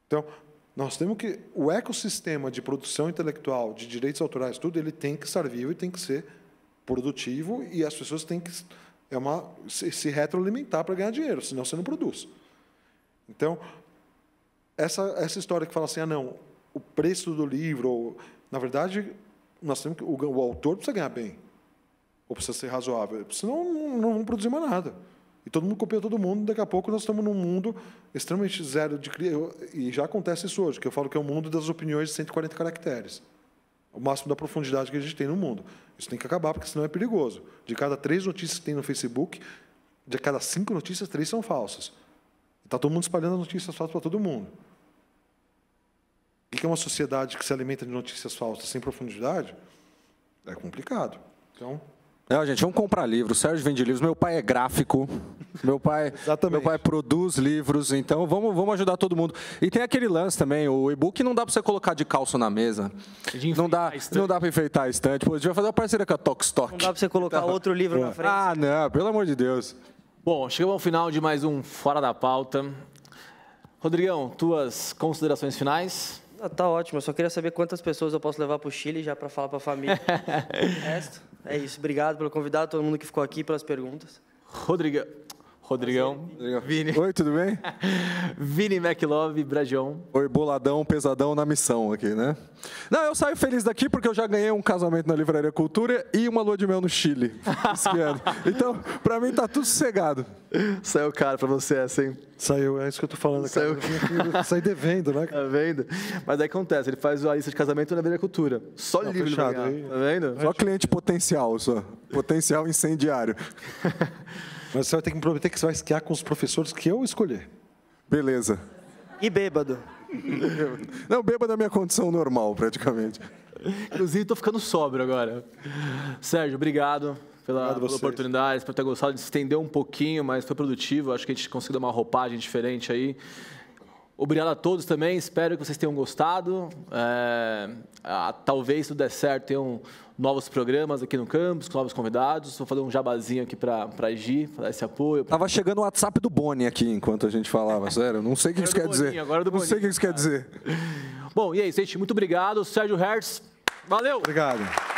Então, nós temos que... O ecossistema de produção intelectual, de direitos autorais, tudo, ele tem que estar vivo e tem que ser produtivo e as pessoas têm que é uma, se, se retroalimentar para ganhar dinheiro, senão você não produz. Então, essa, essa história que fala assim, ah, não, o preço do livro, ou, na verdade, nós temos que, o, o autor precisa ganhar bem, ou precisa ser razoável, senão não, não vamos produzir mais nada. E todo mundo copia todo mundo, daqui a pouco nós estamos num mundo extremamente zero de. E já acontece isso hoje, que eu falo que é o um mundo das opiniões de 140 caracteres. O máximo da profundidade que a gente tem no mundo. Isso tem que acabar, porque senão é perigoso. De cada três notícias que tem no Facebook, de cada cinco notícias, três são falsas. Está todo mundo espalhando notícias falsas para todo mundo. O que é uma sociedade que se alimenta de notícias falsas sem profundidade? É complicado. Então, é, gente, vamos comprar livros. Sérgio vende livros. Meu pai é gráfico. Meu pai, meu pai produz livros. Então, vamos, vamos ajudar todo mundo. E tem aquele lance também. O e-book não dá para você colocar de calço na mesa. Não dá, não dá para enfeitar a estante. Pô, a gente vai fazer uma parceria com a Tokstok. Não dá para você colocar então, outro livro na é. frente. Ah, não. Pelo amor de Deus. Bom, chegamos ao final de mais um Fora da Pauta. Rodrigão, tuas considerações finais? Ah, tá ótimo, eu só queria saber quantas pessoas eu posso levar para o Chile já para falar para a família. resto, é isso. Obrigado pelo convidado, todo mundo que ficou aqui, pelas perguntas. Rodrigo. Rodrigão. Vini. Oi, tudo bem? Vini McLove, Brajão. Oi, boladão, pesadão na missão aqui, né? Não, eu saio feliz daqui porque eu já ganhei um casamento na Livraria Cultura e uma lua de mel no Chile. então, pra mim tá tudo sossegado. Saiu caro pra você essa, hein? Saiu, é isso que eu tô falando. Saiu, cara. Saiu devendo, né? Tá vendo? Mas aí acontece, ele faz a lista de casamento na Livraria Cultura. Só tá livro fechado, Tá vendo? Só cliente potencial, só. Potencial incendiário. Mas você vai ter que me prometer que você vai esquiar com os professores que eu escolher. Beleza. E bêbado. Não, bêbado é a minha condição normal, praticamente. Inclusive, estou ficando sóbrio agora. Sérgio, obrigado pela, pela oportunidade, por ter gostado de estender um pouquinho, mas foi produtivo. Acho que a gente conseguiu dar uma roupagem diferente aí. Obrigado a todos também, espero que vocês tenham gostado. É, a, talvez, se tudo der certo, tenham novos programas aqui no campus, com novos convidados. Vou fazer um jabazinho aqui para agir, para para esse apoio. Pra... Tava chegando o WhatsApp do Boni aqui enquanto a gente falava, sério. Não sei o que isso quer dizer. Agora do Não sei o que isso quer dizer. Bom, e é isso, gente. Muito obrigado. Sérgio Hertz, valeu! Obrigado.